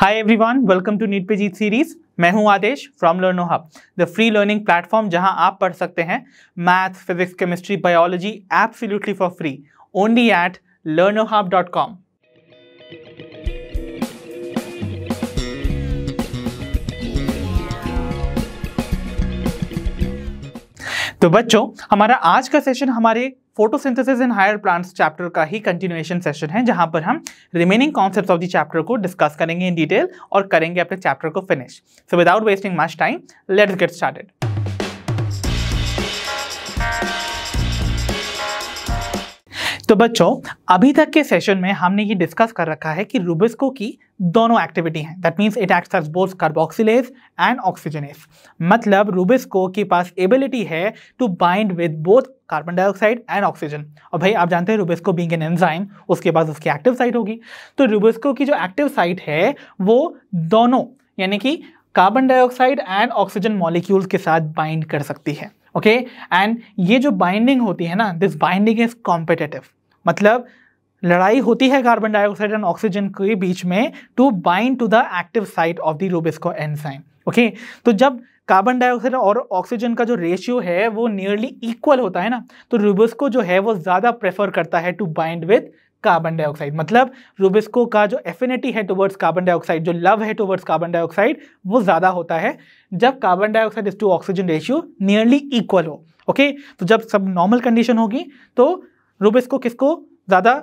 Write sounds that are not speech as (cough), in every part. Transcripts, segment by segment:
Hi everyone welcome to NEET पे जीत series मैं हूं Aadesh from Learno Hub the free learning platform जहां आप पढ़ सकते हैं math physics chemistry biology absolutely for free only at Learno Hub dot com तो बच्चों हमारा आज का सेशन हमारे photosynthesis in higher plants chapter का ही कंटिन्यूएशन सेशन है जहां पर हम remaining concept of the chapter को डिस्कस करेंगे इन डिटेल और करेंगे अपने चैप्टर को finish so without wasting much time let's get started तो बच्चों अभी तक के सेशन में हमने ये डिस्कस कर रखा है कि रूबिस्को की दोनों एक्टिविटी हैं that means it act as both carboxylase and oxygenase मतलब रूबिस्को के पास एबिलिटी है to bind with both carbon dioxide and oxygen और भाई आप जानते हैं रूबेस्को बींग एन एंजाइम उसके बाद उसकी एक्टिव साइट होगी तो रूबेस्को की जो एक्टिव साइट है वो दोनों यानी कि carbon dioxide and oxygen molecules के साथ बाइंड कर सकती है ओके एंड ये जो बाइंडिंग होती है ना दिस बाइंडिंग इज कॉम्पिटेटिव मतलब लड़ाई होती है कार्बन डाइऑक्साइड एंड ऑक्सीजन के बीच में to bind to the active site of the Rubisco enzyme okay तो जब कार्बन डाइऑक्साइड और ऑक्सीजन का जो रेशियो है वो नियरली इक्वल होता है ना तो रूबिस्को जो है वो ज़्यादा प्रेफर करता है to bind with carbon dioxide मतलब रूबिस्को का जो एफिनिटी है टुवर्ड्स कार्बन डाइऑक्साइड जो लव है टुवर्ड्स कार्बन डाइऑक्साइड वो ज़्यादा होता है जब carbon dioxide is to oxygen ratio nearly equal हो ओके तो जब सब नॉर्मल कंडीशन होगी तो रूबिस्को किसको ज़्यादा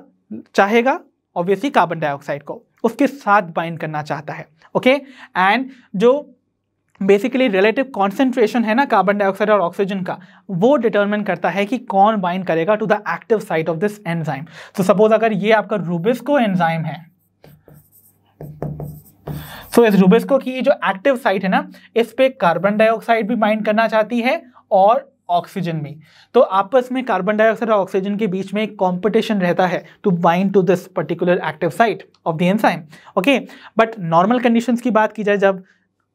चाहेगा ऑब्वियसली कार्बन डाइऑक्साइड को उसके साथ बाइंड करना चाहता है ओके एंड जो बेसिकली रिलेटिव कॉन्सेंट्रेशन है ना कार्बन डाइऑक्साइड और ऑक्सीजन का वो डिटर्मिन करता है कि कौन बाइंड करेगा to the active site of this enzyme तो सपोज अगर ये आपका रूबिस्को एंजाइम है सो so, इस रूबिस्को की जो एक्टिव साइट है ना इस पे कार्बन डाइऑक्साइड भी बाइंड करना चाहती है और ऑक्सीजन में तो आपस में कार्बन डाइऑक्साइड और ऑक्सीजन के बीच में एक कॉम्पिटिशन रहता है to bind to this particular active site of the enzyme okay but normal condition की बात की जाए जब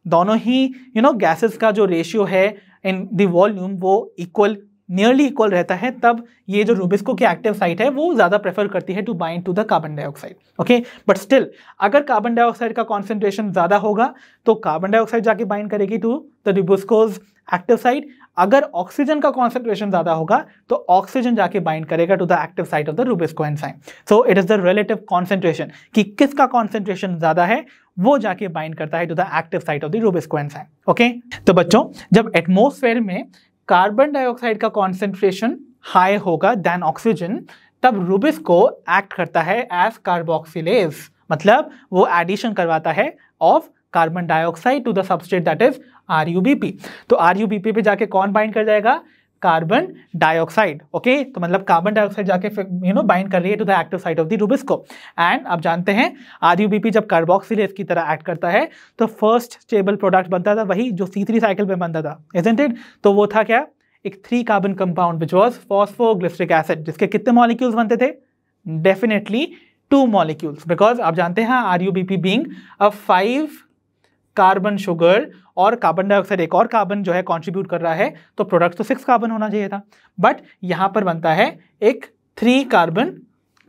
दोनों ही यू नो गैसेस का जो रेशियो है इन द वॉल्यूम वो इक्वल नियरली इक्वल रहता है तब ये जो रूबिस्को की एक्टिव साइट है वो ज़्यादा प्रेफर करती है to bind to the carbon dioxide okay but still अगर कार्बन डाइऑक्साइड का कॉन्सेंट्रेशन ज़्यादा होगा तो कार्बन डाइऑक्साइड जाके बाइंड करेगी to the Rubisco's active site अगर ऑक्सीजन का कॉन्सेंट्रेशन ज्यादा होगा तो ऑक्सीजन जाके बाइंड करेगा to the active site of the Rubisco enzyme so it is the relative concentration कि किसका कॉन्सेंट्रेशन ज्यादा है वो जाके बाइंड करता है to the active site of the Rubisco enzyme okay तो बच्चों जब एटमोसफेयर में कार्बन डाइऑक्साइड का कॉन्सेंट्रेशन हाई होगा देन ऑक्सीजन तब रूबिस्को एक्ट करता है एज कार्बोक्सिलेज मतलब वो एडिशन करवाता है of carbon dioxide to the substrate that is R U B P तो आर यू बी पी पे जाके कौन बाइंड कर जाएगा कार्बन डाइऑक्साइड ओके तो मतलब कार्बन डाइऑक्साइड जाके यू नो बाइंड कर रही है to the active side of the Rubisco and आप जानते हैं आर जब कार्बोक्सिलेज की तरह एक्ट करता है तो फर्स्ट स्टेबल प्रोडक्ट बनता था वही जो सी थ्री साइकिल में बनता था इजेंट इट तो वो था क्या एक three carbon compound which was phosphoglyceric acid जिसके कितने मॉलिक्यूल्स बनते थे डेफिनेटली टू मॉलिक्यूल्स बिकॉज आप जानते हैं R U B P being a five carbon sugar और कार्बन डाइऑक्साइड एक और कार्बन जो है कॉन्ट्रीब्यूट कर रहा है तो प्रोडक्ट तो सिक्स कार्बन होना चाहिए था बट यहाँ पर बनता है एक थ्री कार्बन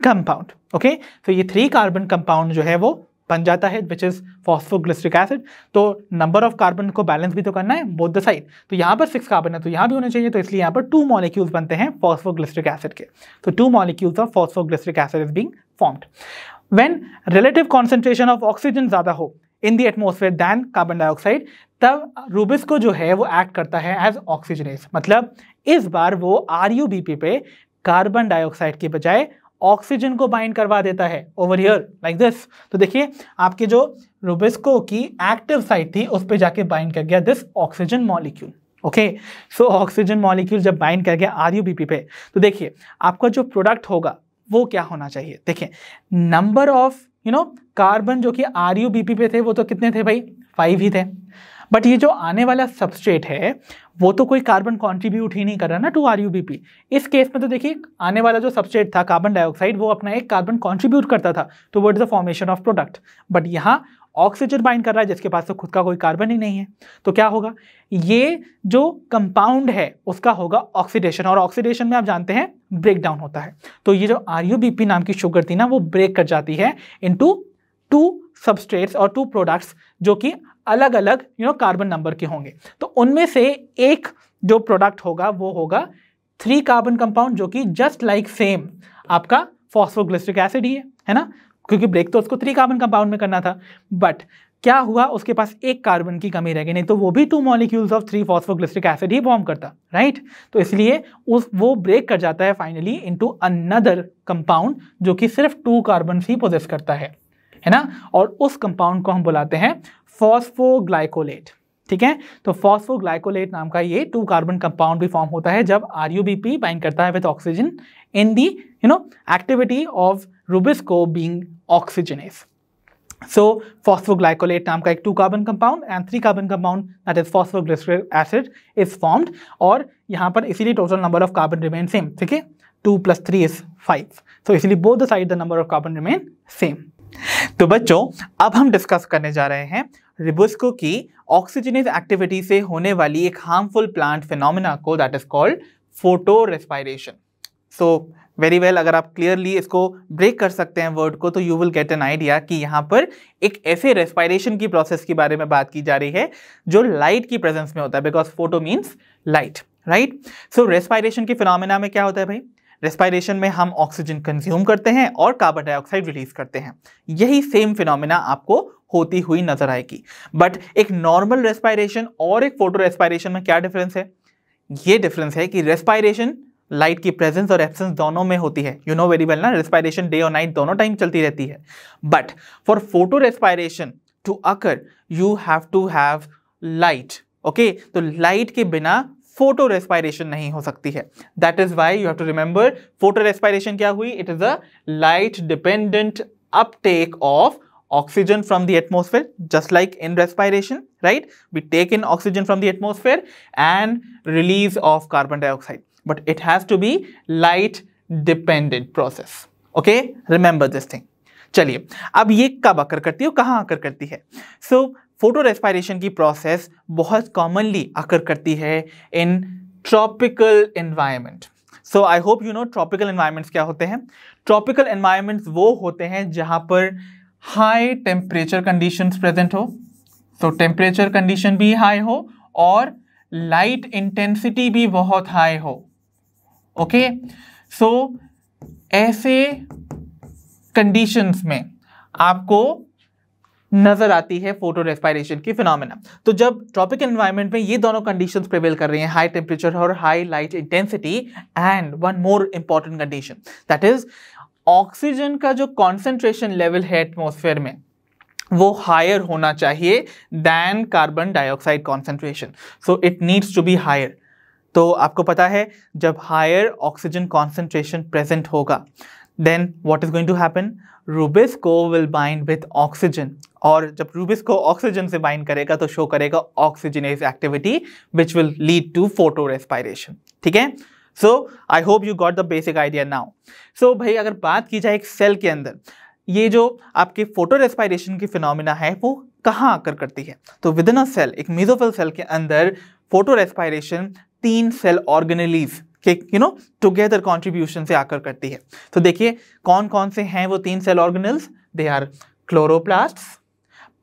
कंपाउंड ओके तो ये थ्री कार्बन कंपाउंड जो है वो बन जाता है विच इज़ फॉस्फोग्लिस्ट्रिक एसिड तो नंबर ऑफ कार्बन को बैलेंस भी तो करना है बोथ द साइड तो यहाँ पर सिक्स कार्बन है तो यहाँ भी होना चाहिए तो इसलिए यहाँ पर टू मॉलिक्यूल्स बनते हैं फॉस्फोग्लिस्ट्रिक एसिड के तो two molecules of phosphoglyceric acid is being formed when relative concentration of oxygen ज़्यादा हो in the atmosphere than carbon dioxide तब रूबिस्को जो है वो एक्ट करता है एज ऑक्सीजनेस मतलब इस बार वो आर यू बी पी पे कार्बन डाइऑक्साइड के बजाय ऑक्सीजन को बाइंड करवा देता है ओवर हियर लाइक दिस तो देखिए आपके जो रूबिस्को की एक्टिव साइट थी उस पर जाके बाइंड कर गया this oxygen molecule okay so oxygen molecule जब बाइंड कर गया आर यू बी पी पे तो देखिए आपका जो प्रोडक्ट होगा वो क्या होना चाहिए देखिए number of you know carbon जो कि आर यू बी पी पे थे वो तो कितने थे भाई फाइव ही थे बट ये जो आने वाला सबस्ट्रेट है वो तो कोई कार्बन कॉन्ट्रीब्यूट ही नहीं कर रहा ना to R U B P इस केस में तो देखिए आने वाला जो सबस्ट्रेट था कार्बन डाइऑक्साइड वो अपना एक कार्बन कॉन्ट्रीब्यूट करता था is the formation of product but यहाँ ऑक्सीजन बाइंड कर रहा है जिसके पास तो खुद का कोई कार्बन ही नहीं है तो क्या होगा ये जो कंपाउंड है उसका होगा ऑक्सीडेशन और ऑक्सीडेशन में आप जानते हैं ब्रेक डाउन होता है तो ये जो आर नाम की शुगर थी ना वो ब्रेक कर जाती है इंटू टू सबस्ट्रेट्स और टू प्रोडक्ट्स जो कि अलग अलग यू नो कार्बन नंबर के होंगे तो उनमें से एक जो प्रोडक्ट होगा वो होगा थ्री कार्बन कंपाउंड जो कि जस्ट लाइक सेम आपका फॉस्फोग्लिस्ट्रिक एसिड ही है है ना क्योंकि ब्रेक तो उसको थ्री कार्बन कंपाउंड में करना था बट क्या हुआ उसके पास एक कार्बन की कमी रह गई नहीं तो वो भी two molecules of three phosphoglyceric acid ही फॉर्म करता राइट तो इसलिए उस वो ब्रेक कर जाता है फाइनली इनटू अनदर कंपाउंड जो कि सिर्फ टू कार्बन ही पोजेस करता है है ना और उस कंपाउंड को हम बुलाते हैं फॉस्फोग्लाइकोलेट ठीक है तो फॉस्फोग्लाइकोलेट नाम का ये टू कार्बन कंपाउंड भी फॉर्म होता है जब R U B P bind करता है with oxygen in the you know activity of Rubisco being oxygenase so phosphoglycolate नाम का एक two carbon compound and three carbon compound that is phosphoglyceric acid is formed और यहाँ पर इसीलिए total number of carbon remain same ठीक है two plus three is five so इसलिए both the side the number of carbon remain same तो बच्चों अब हम डिस्कस करने जा रहे हैं रिबुस्को की ऑक्सीजनिज एक्टिविटी से होने वाली एक हार्मफुल प्लांट फिनोमिना को that is called photo respiration so so, very well well, अगर आप क्लियरली इसको ब्रेक कर सकते हैं वर्ड को तो you will get an idea कि यहाँ पर एक ऐसे रेस्पायरेशन की प्रोसेस के बारे में बात की जा रही है जो लाइट की प्रेजेंस में होता है because photo means light right so respiration के फिनमिना में क्या होता है भाई रेस्पायरेशन में हम ऑक्सीजन कंज्यूम करते हैं और कार्बन डाइऑक्साइड रिलीज करते हैं यही सेम फिनोमिना आपको होती हुई नजर आएगी बट एक नॉर्मल रेस्पायरेशन और एक फोटो रेस्पायरेशन में क्या डिफरेंस है ये डिफरेंस है कि रेस्पायरेशन लाइट की प्रेजेंस और एब्सेंस दोनों में होती है यू नो वेरी वेल ना रेस्पायरेशन डे और नाइट दोनों टाइम चलती रहती है but for photo respiration to occur you have to have light okay तो लाइट के बिना फोटो रेस्पायरेशन नहीं हो सकती है that is why you have to remember photo respiration क्या हुई it is a light dependent uptake of oxygen from the atmosphere just like in respiration right we take in oxygen from the atmosphere and release off carbon dioxide but it has to be light dependent process okay remember this thing चलिए अब ये कब आकर करती है कहाँ आकर करती है सो फोटो रेस्पायरेशन की प्रोसेस बहुत कॉमनली आकर करती है in tropical environment so I hope you know tropical environments क्या होते हैं ट्रॉपिकल इन्वायरमेंट्स वो होते हैं जहाँ पर हाई टेम्परेचर कंडीशन प्रेजेंट हो तो टेम्परेचर कंडीशन भी हाई हो और लाइट इंटेंसिटी भी बहुत हाई हो ओके सो ऐसे कंडीशंस में आपको नजर आती है फोटो रेस्पायरेशन की फिनोमिना तो जब ट्रॉपिकल एनवायरनमेंट में ये दोनों कंडीशंस प्रिवेल कर रही हैं हाई टेम्परेचर और high light intensity and one more important condition that is oxygen का जो कॉन्सेंट्रेशन लेवल है एटमोसफेयर में वो हायर होना चाहिए than carbon dioxide concentration so it needs to be higher तो आपको पता है जब हायर ऑक्सीजन कॉन्सेंट्रेशन प्रेजेंट होगा then what is going to happen rubisco will bind with oxygen और जब रूबिस को ऑक्सीजन से बाइंड करेगा तो शो करेगा is activity which will lead to photo respiration ठीक है so I hope you got the basic idea now so भाई अगर बात की जाए एक सेल के अंदर ये जो आपके फोटो रेस्पायरेशन की फिनोमिना है वो कहाँ आकर करती है तो विद इन अ सेल एक मीजोफिल सेल के अंदर फोटो रेस्पायरेशन तीन सेल ऑर्गेनलीज के यू नो टुगेदर कॉन्ट्रीब्यूशन से आकर करती है तो देखिए कौन कौन से हैं वो तीन cell organelles they are chloroplasts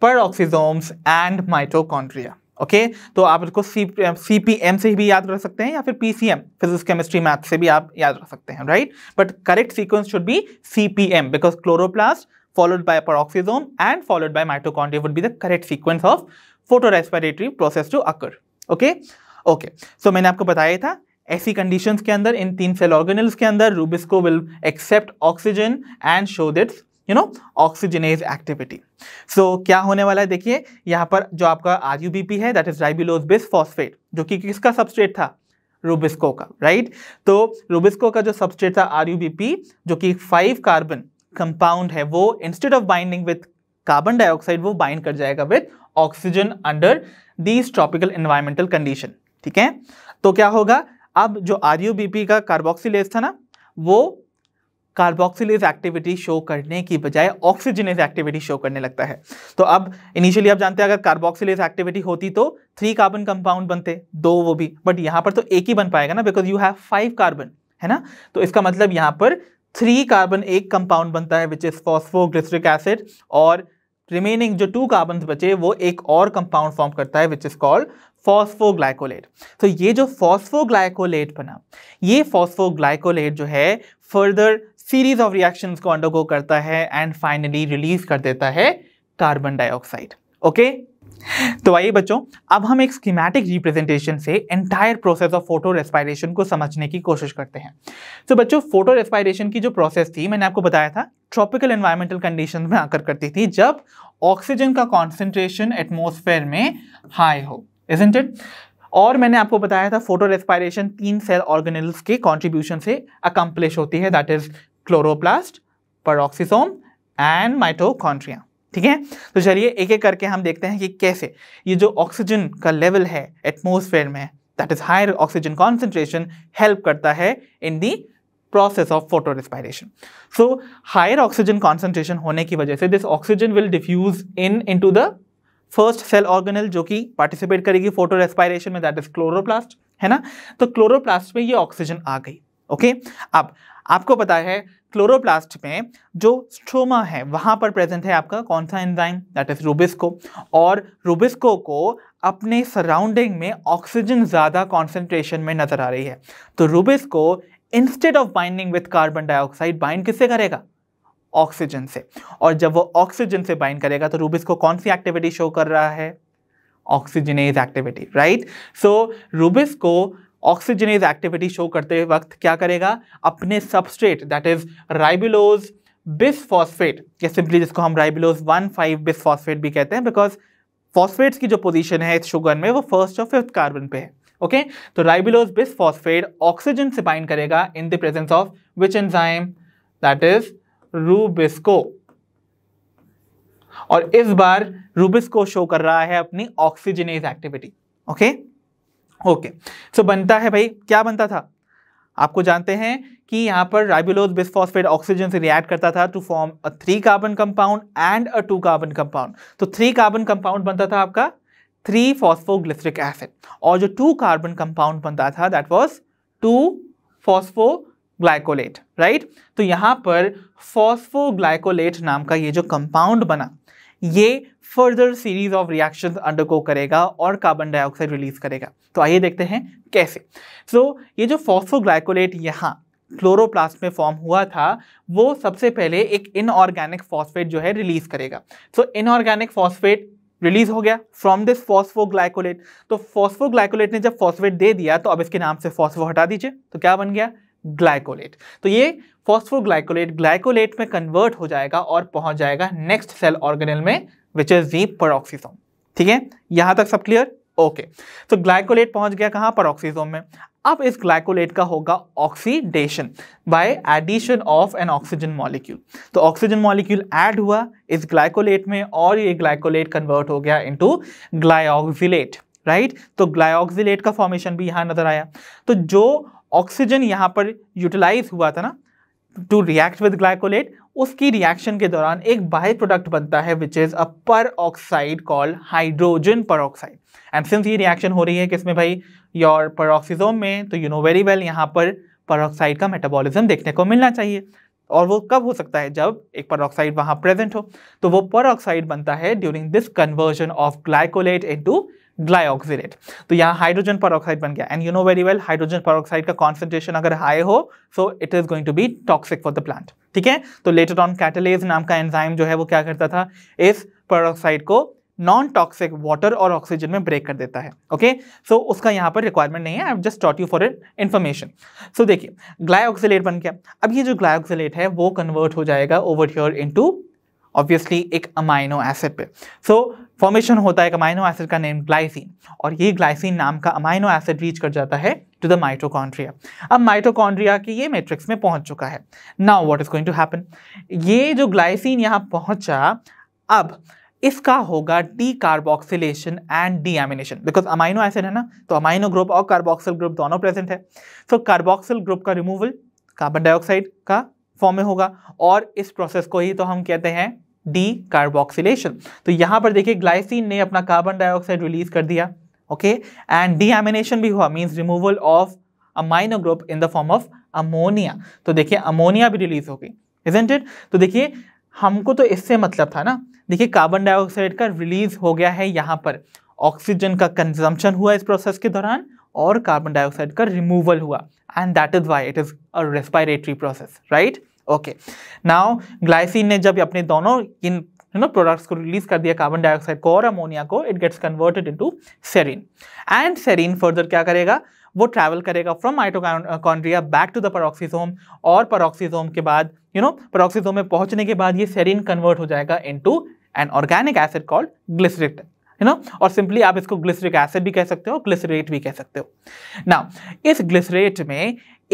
peroxisomes and mitochondria okay तो आप इसको सी पी एम से भी याद रख सकते हैं या फिर P C M physics chemistry math से भी आप याद रख सकते हैं right but correct sequence should be C P M because chloroplast followed followed पर peroxisome and followed by mitochondria would be the correct sequence of photorespiratory process to occur okay okay so मैंने आपको बताया था ऐसी conditions के अंदर इन तीन cell organelles के अंदर rubisco will accept oxygen and show दिट्स you know oxygenase activity so क्या होने वाला है देखिए यहाँ पर जो आपका आर है that is ribulose bisphosphate जो कि किसका सबस्ट्रेट था रूबिस्को का राइट right? तो रूबिस्को का जो सबस्ट्रेट था आर यू बी पी जो कि फाइव कार्बन कंपाउंड है वो instead of binding with carbon dioxide वो बाइंड कर जाएगा with oxygen under these tropical environmental condition ठीक है तो क्या होगा अब जो आर का कार्बोक्सिलेज था ना वो कार्बोक्सिलेज एक्टिविटी शो करने की बजाय ऑक्सीजनेज एक्टिविटी शो करने लगता है तो अब इनिशियली आप जानते हैं अगर कार्बोक्सिलेज एक्टिविटी होती तो थ्री कार्बन कंपाउंड बनते दो वो भी बट यहाँ पर तो एक ही बन पाएगा ना because you have five carbon है ना तो इसका मतलब यहाँ पर थ्री कार्बन एक कंपाउंड बनता है विच इज़ फॉस्फोग्लिस्ट्रिक एसिड और रिमेनिंग जो टू कार्बन बचे वो एक और कंपाउंड फॉर्म करता है विच इज कॉल्ड फॉस्फोग्लाइकोलेट तो ये जो फॉस्फोग्लाइकोलेट बना ये फॉस्फोग्लाइकोलेट जो है फर्दर सीरीज ऑफ रिएक्शंस को अंडरगो करता है एंड फाइनली रिलीज कर देता है कार्बन डाइऑक्साइड ओके तो आइए बच्चों अब हम एक स्कीमेटिक रिप्रेजेंटेशन से entire process of photo respiration को समझने की कोशिश करते हैं तो बच्चों फोटो रेस्पायरेशन की जो प्रोसेस थी मैंने आपको बताया था ट्रॉपिकल एनवायरमेंटल कंडीशन में आकर करती थी जब ऑक्सीजन का कॉन्सेंट्रेशन एटमोसफेयर में हाई हो इजेंट इट और मैंने आपको बताया था फोटो रेस्पायरेशन तीन सेल ऑर्गेनल्स के कॉन्ट्रीब्यूशन से अकम्पलिश होती है that is chloroplast peroxisome and mitochondria ठीक है तो चलिए एक एक करके हम देखते हैं कि कैसे ये जो ऑक्सीजन का लेवल है एटमोसफेयर में that is higher oxygen concentration help करता है in the process of photo respiration so higher oxygen concentration होने की वजह से this oxygen will diffuse into the first cell organelle जो कि पार्टिसिपेट करेगी फोटो रेस्पायरेशन में दैट इज क्लोरोप्लास्ट है ना तो क्लोरोप्लास्ट में ये ऑक्सीजन आ गई ओके okay? अब आपको पता है क्लोरोप्लास्ट में जो स्ट्रोमा है वहाँ पर प्रेजेंट है आपका कौन सा एंजाइम दैट इज रूबिस्को और रूबिस्को को अपने सराउंडिंग में ऑक्सीजन ज़्यादा कॉन्सेंट्रेशन में नज़र आ रही है तो rubisco instead of binding with carbon dioxide bind किससे करेगा ऑक्सीजन से और जब वो ऑक्सीजन से बाइंड करेगा तो रूबिस को कौन सी एक्टिविटी शो कर रहा है oxygenase activity right so rubisco oxygenase activity show करते वक्त क्या करेगा अपने substrate that is ribulose bisphosphate या सिंपली जिसको हम राइबिलोज वन फाइव बिसफॉस्फेट भी कहते हैं बिकॉज फॉस्फेट्स की जो पोजीशन है इस शुगर में वो फर्स्ट और फिफ्थ कार्बन पे है ओके okay? तो राइबिलोज बिसफॉस्फेट ऑक्सीजन से बाइंड करेगा in the presence of which enzyme that is rubisco और इस बार रूबिस्को शो कर रहा है अपनी oxygenase activity okay okay so बनता है भाई क्या बनता था आपको जानते हैं कि यहां पर राइबुलोज बिस्फॉस्फेट ऑक्सीजन से रिएक्ट करता था to form a three carbon compound and a two carbon compound तो थ्री कार्बन कंपाउंड बनता था आपका थ्री फॉस्फोग्लिसरिक एसिड और जो टू कार्बन कंपाउंड बनता था that was two phosphoglycolate right तो यहाँ पर फॉस्फोग्लाइकोलेट नाम का ये जो कंपाउंड बना ये further series of reactions undergo करेगा और कार्बन डाइऑक्साइड रिलीज करेगा तो आइए देखते हैं कैसे सो so, ये जो फॉस्फोग्लाइकोलेट यहाँ क्लोरोप्लास्ट में फॉर्म हुआ था वो सबसे पहले एक इनऑर्गेनिक फॉस्फेट जो है रिलीज करेगा सो इनऑर्गेनिक फॉस्फेट रिलीज हो गया फ्रॉम दिस फॉस्फोग्लाइकोलेट तो फॉस्फोग्लाइकोलेट ने जब फॉस्फेट दे दिया तो अब इसके नाम से फॉस्फो हटा दीजिए तो क्या बन गया ग्लाइकोलेट तो ये फॉस्फोग्लाइकोलेट ग्लाइकोलेट में कन्वर्ट हो जाएगा और पहुंच जाएगा नेक्स्ट सेल ऑर्गेनल में विच इज दी परोक्सीसोम ठीक है यहां तक सब क्लियर ओके तो ग्लाइकोलेट पहुंच गया कहां परोक्सीजोम में अब इस ग्लाइकोलेट का होगा oxidation by addition of an oxygen molecule तो ऑक्सीजन मॉलिक्यूल ऐड हुआ इस ग्लाइकोलेट में और ये ग्लाइकोलेट कन्वर्ट हो गया इनटू ग्लायोक्सिलेट राइट तो ग्लायोक्सिलेट का फॉर्मेशन भी यहां नजर आया तो जो ऑक्सीजन यहाँ पर यूटिलाइज हुआ था ना टू रिएक्ट विद ग्लाइकोलेट उसकी रिएक्शन के दौरान एक बाई प्रोडक्ट बनता है which is a peroxide called hydrogen peroxide and since ये रिएक्शन हो रही है किसमें भाई योर पर में तो यू नो वेरी वेल यहाँ पर पर का मेटाबॉलिज्म देखने को मिलना चाहिए और वो कब हो सकता है जब एक पर वहाँ प्रेजेंट हो तो वो पर ऑक्साइड बनता है during this conversion of glycolate to glyoxylate तो यहाँ हाइड्रोजन परोक्साइड बन गया and you know very well hydrogen peroxide का कॉन्सेंट्रेशन अगर हाई हो so it is going to be toxic for the plant ठीक है तो लेटर ऑन कैटलेज नाम का एंजाइम जो है वो क्या करता था इस पर को नॉन टॉक्सिक वाटर और ऑक्सीजन में ब्रेक कर देता है ओके okay? सो so, उसका यहाँ पर रिक्वायरमेंट नहीं है I just taught you for it information so देखिए ग्लाइऑक्सीट बन गया अब ये जो ग्लाइऑक्सीट है वो कन्वर्ट हो जाएगा ओवर ह्योर इनटू ऑब्वियसली एक अमाइनो एसिड पे सो so, फॉर्मेशन होता है एक अमाइनो एसिड का नेम ग्लाइसिन और ये ग्लाइसिन नाम का अमाइनो एसिड रीच कर जाता है टू द माइटोकॉन्ड्रिया अब माइटोकॉन्ड्रिया के ये मैट्रिक्स में पहुंच चुका है now what is going to happen ये जो ग्लाइसिन यहाँ पहुंचा अब इसका होगा decarboxylation and deamination because amino acid है ना तो अमाइनो ग्रुप और कार्बोक्सिल ग्रुप दोनों प्रेजेंट है सो so, कार्बोक्सिल ग्रुप का रिमूवल कार्बन डाइऑक्साइड का फॉर्म में होगा और इस प्रोसेस को ही तो हम कहते हैं डी कार्बोक्सिलेशन तो यहां पर देखिए ग्लाइसिन ने अपना कार्बन डाइऑक्साइड रिलीज कर दिया ओके एंड डीएमिनेशन भी हुआ means removal of amino group in the form of ammonia तो देखिए अमोनिया भी रिलीज हो गई इजेंट इट तो देखिए हमको तो इससे मतलब था ना देखिए कार्बन डाइऑक्साइड का रिलीज हो गया है यहाँ पर ऑक्सीजन का कंजम्पशन हुआ इस प्रोसेस के दौरान और कार्बन डाइऑक्साइड का रिमूवल हुआ and that is why it is a respiratory process right okay now glycine ने जब अपने दोनों इन यू नो प्रोडक्ट्स को रिलीज कर दिया कार्बन डाइऑक्साइड को और अमोनिया को it gets converted into serine and serine further क्या करेगा वो ट्रैवल करेगा from mitochondria back to the peroxisome और परोक्सीजोम के बाद यू नो परोक्सीजोम में पहुंचने के बाद ये सेरिन कन्वर्ट हो जाएगा into an organic acid called glyceric you know और सिंपली आप इसको ग्लिसरिक एसिड भी कह सकते हो ग्लिसरेट भी कह सकते हो ना इस ग्लिसरेट में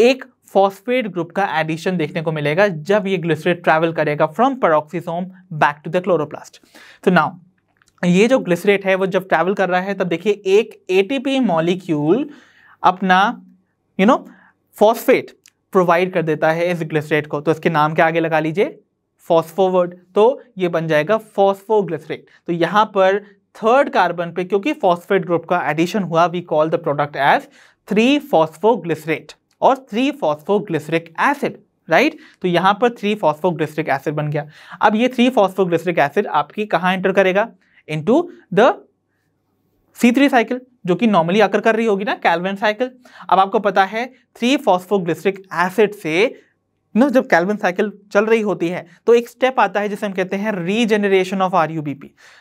एक फॉस्फेट ग्रुप का एडिशन देखने को मिलेगा जब ये ग्लिसरेट ट्रैवल करेगा from peroxisome back to the chloroplast तो नाउ ये जो ग्लिसरेट है वो जब ट्रैवल कर रहा है तब देखिए एक एटीपी मॉलिक्यूल अपना यू नो फॉस्फेट प्रोवाइड कर देता है इस ग्लिसरेट को तो इसके नाम के आगे लगा लीजिए फॉस्फोवर्ड तो ये बन जाएगा फॉस्फोग्लिसरेट तो यहाँ पर थर्ड कार्बन पे क्योंकि फॉस्फेट ग्रुप का एडिशन हुआ we call the product as three phosphoglycerate और थ्री फॉस्फोग्लिसरिक एसिड राइट तो यहां पर थ्री फॉस्फोग्लिसरिक एसिड बन गया अब ये थ्री फॉस्फोग्लिसरिक एसिड आपकी कहां एंटर करेगा into the C three cycle जो कि नॉर्मली आकर कर रही होगी ना कैलवेन साइकिल अब आपको पता है थ्री फॉस्फोग्लिसरिक एसिड से ना जब कैल्विन साइकिल चल रही होती है तो एक स्टेप आता है जिसे हम कहते हैं रीजेनरेशन ऑफ आर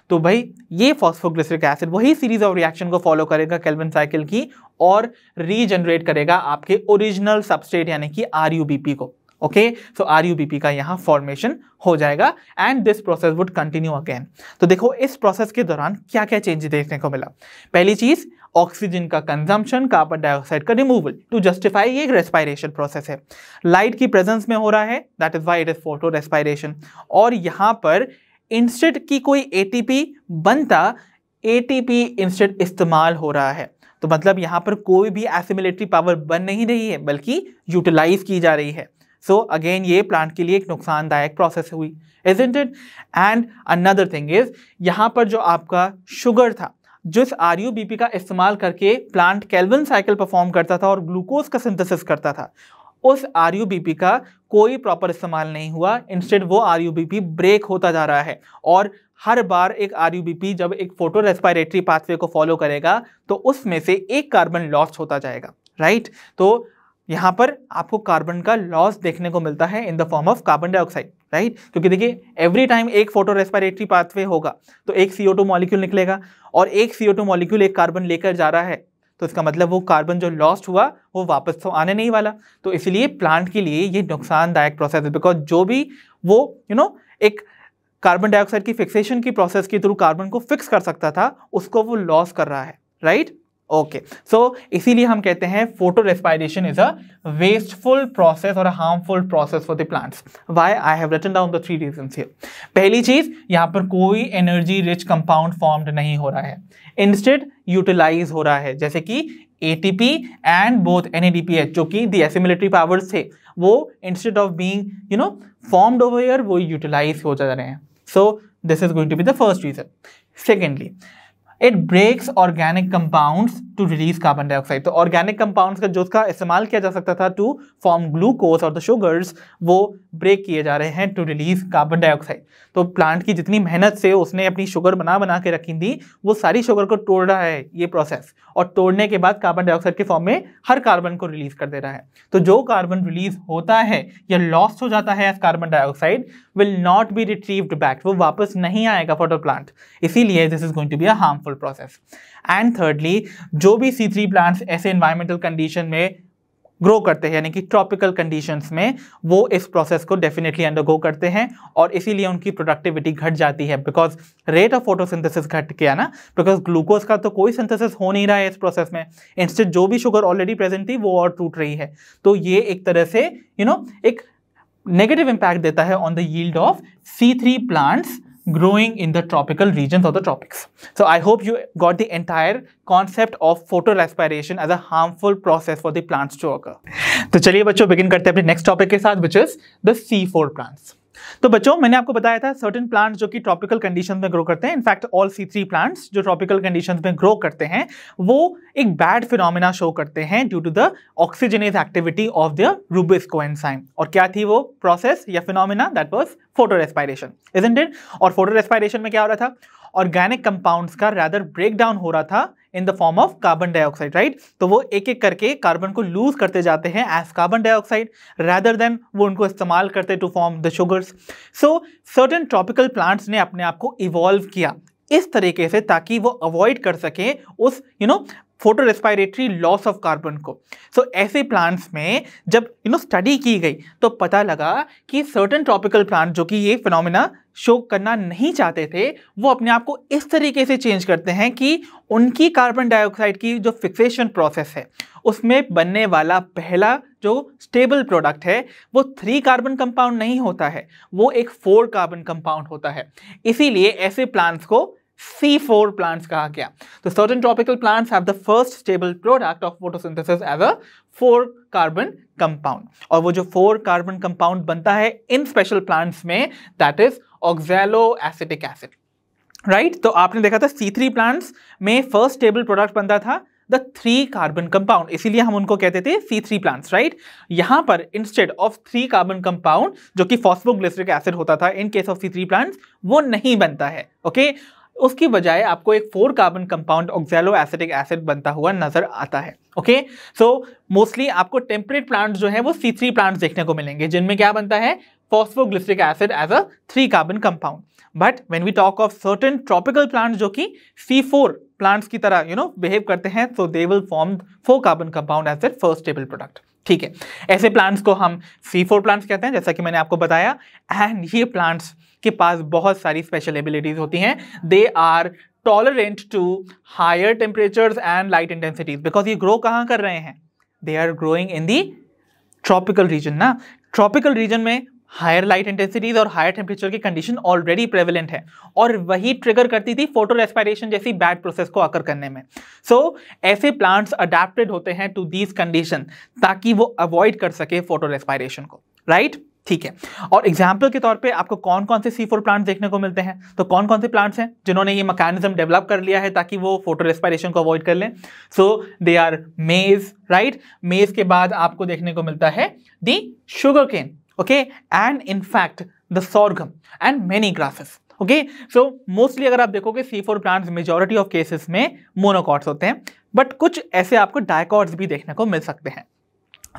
तो भाई ये फॉस्फोग्लिसरिक एसिड वही सीरीज ऑफ रिएक्शन को फॉलो करेगा कैल्विन साइकिल की और रीजनरेट करेगा आपके ओरिजिनल सबस्टेट यानी कि आर को ओके सो आर का यहाँ फॉर्मेशन हो जाएगा and this process would continue again तो देखो इस प्रोसेस के दौरान क्या क्या चेंजेस देखने को मिला पहली चीज ऑक्सीजन का कंजम्पशन कार्बन डाइऑक्साइड का रिमूवल टू जस्टिफाई ये रेस्पायरेशन प्रोसेस है लाइट की प्रेजेंस में हो रहा है that is why it is photo respiration और यहाँ पर इंस्टेंट की कोई ए बनता ए इंस्टेंट इस्तेमाल हो रहा है तो मतलब यहाँ पर कोई भी एसिमिलेटरी पावर बन नहीं रही है बल्कि यूटिलाइज की जा रही है सो so अगेन ये प्लांट के लिए एक नुकसानदायक प्रोसेस हुई इज इंटेड एंड अनदर थिंग इज यहाँ पर जो आपका शुगर था जो इस आर का इस्तेमाल करके प्लांट कैल्विन साइकिल परफॉर्म करता था और ग्लूकोज का सिंथेसिस करता था उस आर का कोई प्रॉपर इस्तेमाल नहीं हुआ इंस्टेड वो आर ब्रेक होता जा रहा है और हर बार एक आर जब एक फोटो रेस्पायरेटरी पाथवे को फॉलो करेगा तो उसमें से एक कार्बन लॉस होता जाएगा राइट तो यहाँ पर आपको कार्बन का लॉस देखने को मिलता है in the form of carbon dioxide right क्योंकि देखिए एवरी टाइम एक फोटो रेस्पायरेटरी पाथवे होगा तो एक सी मॉलिक्यूल निकलेगा और एक सी मॉलिक्यूल एक कार्बन लेकर जा रहा है तो इसका मतलब वो कार्बन जो लॉस्ट हुआ वो वापस तो आने नहीं वाला तो इसलिए प्लांट के लिए ये नुकसानदायक प्रोसेस है बिकॉज जो भी वो यू you नो know, एक कार्बन डाइऑक्साइड की फिक्सेशन की प्रोसेस के थ्रू कार्बन को फिक्स कर सकता था उसको वो लॉस कर रहा है राइट right? ओके सो इसीलिए हम कहते हैं photorespiration is a wasteful process और a harmful process for the plants why I have written down the three reasons here पहली चीज यहाँ पर कोई एनर्जी रिच कंपाउंड फॉर्म्ड नहीं हो रहा है इंस्टेड यूटिलाइज हो रहा है जैसे कि एटीपी एंड बोथ एनएडीपीएच जो कि दी एसिमिलेटरी पावर्स थे वो instead of being you know formed over वो यूटिलाइज हो जा रहे हैं so this is going to be the first reason secondly it breaks organic compounds to release carbon dioxide तो ऑर्गेनिक कंपाउंड्स का जो उसका इस्तेमाल किया जा सकता था टू फॉर्म ग्लूकोज और द शुगर्स वो ब्रेक किए जा रहे हैं टू रिलीज कार्बन डाइऑक्साइड तो प्लांट की जितनी मेहनत से उसने अपनी शुगर बना बना के रखी थी वो सारी शुगर को तोड़ रहा है ये प्रोसेस और तोड़ने के बाद कार्बन डाइऑक्साइड के फॉर्म में हर कार्बन को रिलीज कर दे रहा है तो जो कार्बन रिलीज होता है या लॉस्ट हो जाता है as carbon dioxide will not be retrieved back वो वापस नहीं आएगा फॉर द प्लांट इसीलिए this is going to be a harm harmful process and thirdly जो भी सी थ्री प्लांट्स ऐसे इन्वायरमेंटल कंडीशन में ग्रो करते हैं यानी कि ट्रॉपिकल कंडीशंस में वो इस प्रोसेस को डेफिनेटली अंडरगो करते हैं और इसीलिए उनकी प्रोडक्टिविटी घट जाती है बिकॉज रेट ऑफ फोटोसिंथेसिस घट गया ना बिकॉज ग्लूकोज का तो कोई सिंथेसिस हो नहीं रहा है इस प्रोसेस में इंस्टेंट जो भी शुगर ऑलरेडी प्रेजेंट थी वो और टूट रही है तो ये एक तरह से यू you नो know, एक नेगेटिव इम्पैक्ट देता है on the yield of C three plants growing in the tropical regions of the tropics. So I hope you got the entire concept of photorespiration as a harmful process for the plants to occur. to chaliye bachcho begin karte hain apne next topic ke sath which is the C4 plants. तो बच्चों मैंने आपको बताया था certain plants जो कि tropical condition में grow करते हैं in fact all C three plants जो ट्रॉपिकल कंडीशन में ग्रो करते हैं वो एक बैड फिनोमिना शो करते हैं due to the oxygenase activity of the rubisco coenzyme और क्या थी वो प्रोसेस या phenomena that was photorespiration is it और फोटो रेस्पायरेशन में क्या हो रहा था ऑर्गेनिक कंपाउंड्स का रैदर ब्रेक डाउन हो रहा था in the form of carbon dioxide right तो वो एक एक करके कार्बन को लूज करते जाते हैं as carbon dioxide rather than वो उनको इस्तेमाल करते to form the sugars so certain tropical plants ने अपने आप को इवॉल्व किया इस तरीके से ताकि वो अवॉइड कर सकें उस you know photorespiratory loss of carbon को सो so, ऐसे प्लांट्स में जब यू नो स्टडी की गई तो पता लगा कि सर्टन ट्रॉपिकल प्लांट जो कि ये फिनोमिना शो करना नहीं चाहते थे वो अपने आप को इस तरीके से चेंज करते हैं कि उनकी कार्बन डाइऑक्साइड की जो फिक्सेशन प्रोसेस है उसमें बनने वाला पहला जो स्टेबल प्रोडक्ट है वो थ्री कार्बन कंपाउंड नहीं होता है वो एक फोर कार्बन कंपाउंड होता है इसीलिए ऐसे प्लांट्स को C4 plants कहा गया तो certain tropical plants have the first stable product of photosynthesis as a four carbon compound और वो जो फोर कार्बन कंपाउंड बनता है इन स्पेशल प्लांट्स में that is oxaloacetic acid right तो आपने देखा था सी थ्री प्लांट्स में फर्स्ट स्टेबल प्रोडक्ट बनता था द थ्री कार्बन कंपाउंड इसीलिए हम उनको कहते थे सी थ्री प्लांट्स राइट यहां पर instead of three carbon compound जो कि फॉस्फोग्लिसरिक एसिड होता था in case of C three plants वो नहीं बनता है ओके okay? उसकी बजाय आपको एक four carbon compound oxaloacetic acid बनता हुआ नजर आता है ओके सो मोस्टली आपको टेम्परेट प्लांट्स जो है वो सी थ्री प्लांट देखने को मिलेंगे जिनमें क्या बनता है phosphoglyceric acid as a three carbon compound but when we talk of certain tropical plants जो कि सी फोर प्लांट्स की तरह यू नो बिहेव करते हैं so they will form four carbon compound as the first stable product ठीक है ऐसे plants को हम सी फोर प्लांट्स कहते हैं जैसा कि मैंने आपको बताया एंड ये प्लांट्स के पास बहुत सारी स्पेशल एबिलिटीज़ होती हैं they are tolerant to higher temperatures and light intensities because ये ग्रो कहाँ कर रहे हैं they are growing in the tropical region ना ट्रॉपिकल रीजन में हायर लाइट इंटेंसिटीज और हायर टेम्परेचर की कंडीशन ऑलरेडी प्रेविलेंट है और वही ट्रिगर करती थी फोटो रेस्पायरेशन जैसी बैड प्रोसेस को अकर करने में सो so, ऐसे प्लांट्स अडेप्टेड होते हैं टू दीज कंडीशन ताकि वो अवॉइड कर सके फोटो रेस्पायरेशन को राइट right? ठीक है और एग्जाम्पल के तौर पे आपको कौन कौन से सी फोर प्लांट देखने को मिलते हैं तो कौन कौन से प्लांट्स हैं जिन्होंने ये मैकेनिज्म डेवलप कर लिया है ताकि वो फोटो रेस्पायरेशन को अवॉइड कर लें सो दे आर मेज राइट मेज के बाद आपको देखने को मिलता है the sugar cane okay and in fact the sorghum and many grasses okay so mostly अगर आप देखोगे C four plants majority of cases में मोनोकॉट्स होते हैं बट कुछ ऐसे आपको डायकॉट्स भी देखने को मिल सकते हैं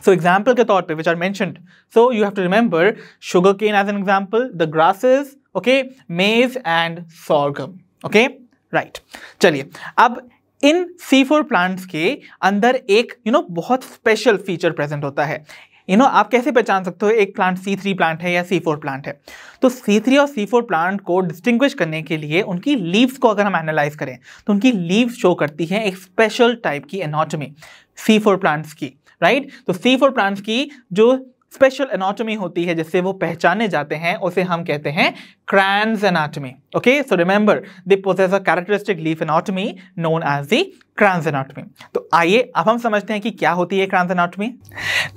सो एग्जाम्पल के तौर पर which are are so you have to remember sugar cane as an example the grasses okay maize and sorghum okay right चलिए अब इन सी फोर प्लांट्स के अंदर एक यू you नो know, बहुत स्पेशल फीचर प्रेजेंट होता है you you know know, आप कैसे पहचान सकते हो एक प्लांट सी थ्री प्लांट है या सी फोर प्लांट है तो सी थ्री और सी फोर प्लांट को डिस्टिंग्विश करने के लिए उनकी लीव्स को अगर हम एनालाइज करें तो उनकी लीव्स शो करती हैं एक स्पेशल टाइप की एनाटमी सी फोर प्लांट्स की राइट तो सी फोर प्लांट्स की जो स्पेशल एनाटॉमी होती है जिससे वो पहचाने जाते हैं उसे हम कहते हैं Kranz anatomy okay so remember they possess a characteristic leaf anatomy known as the Kranz anatomy तो आइए अब हम समझते हैं कि क्या होती है क्रांस एनाटॉमी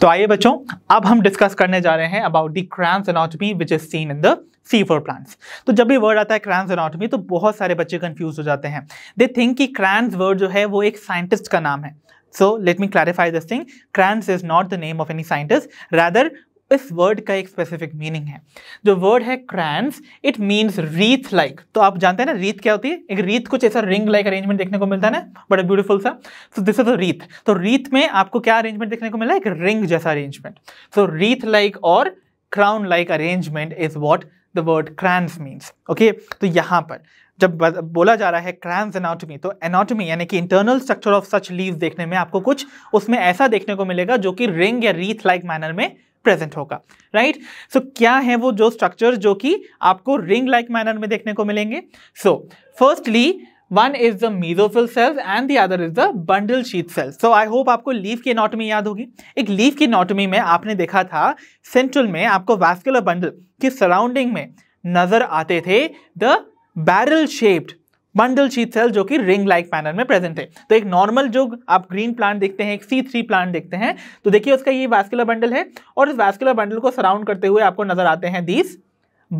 तो आइए बच्चों अब हम डिस्कस करने जा रहे हैं about the Kranz anatomy which is seen in the C four plants तो जब भी वर्ड आता है क्रैंस एनाटॉमी तो बहुत सारे बच्चे कंफ्यूज हो जाते हैं दे थिंक कि क्रैंस वर्ड जो है वो एक साइंटिस्ट का नाम है so let me clarify this thing Kranz is not the name of any scientist Rather, इस वर्ड का एक स्पेसिफिक मीनिंग है जो वर्ड है Kranz it means wreath like तो आप जानते हैं ना रीथ क्या होती है एक रीथ कुछ ऐसा रिंग लाइक अरेंजमेंट देखने को मिलता है ना बड़ा ब्यूटीफुल सा so this is a wreath तो रीथ में आपको क्या अरेंजमेंट देखने को मिला एक रिंग जैसा अरेंजमेंट सो रीथ लाइक और crown like arrangement is what the word Kranz means okay तो यहाँ पर जब बोला जा रहा है क्रैम्स एनाटॉमी तो एनाटॉमी यानी कि internal structure of such leave देखने में आपको कुछ उसमें ऐसा देखने को मिलेगा जो कि रिंग या रीथ लाइक मैनर में प्रेजेंट होगा राइट right? सो so, क्या है वो जो स्ट्रक्चर जो कि आपको रिंग लाइक मैनर में देखने को मिलेंगे so firstly one is the mesophyll cells and the other is the bundle sheath cells so I hope आपको लीव की एनाटॉमी याद होगी एक लीव की एनाटॉमी में आपने देखा था सेंट्रल में आपको वैस्कुलर बंडल की सराउंडिंग में नजर आते थे the barrel shaped bundle sheet cell जो कि रिंग लाइक पैनल में प्रेजेंट है तो एक नॉर्मल जो आप ग्रीन प्लांट देखते हैं एक सी थ्री प्लांट देखते हैं तो देखिए उसका ये वैस्कुलर बंडल है और इस वैस्कुलर बंडल को सराउंड करते हुए आपको नजर आते हैं दीज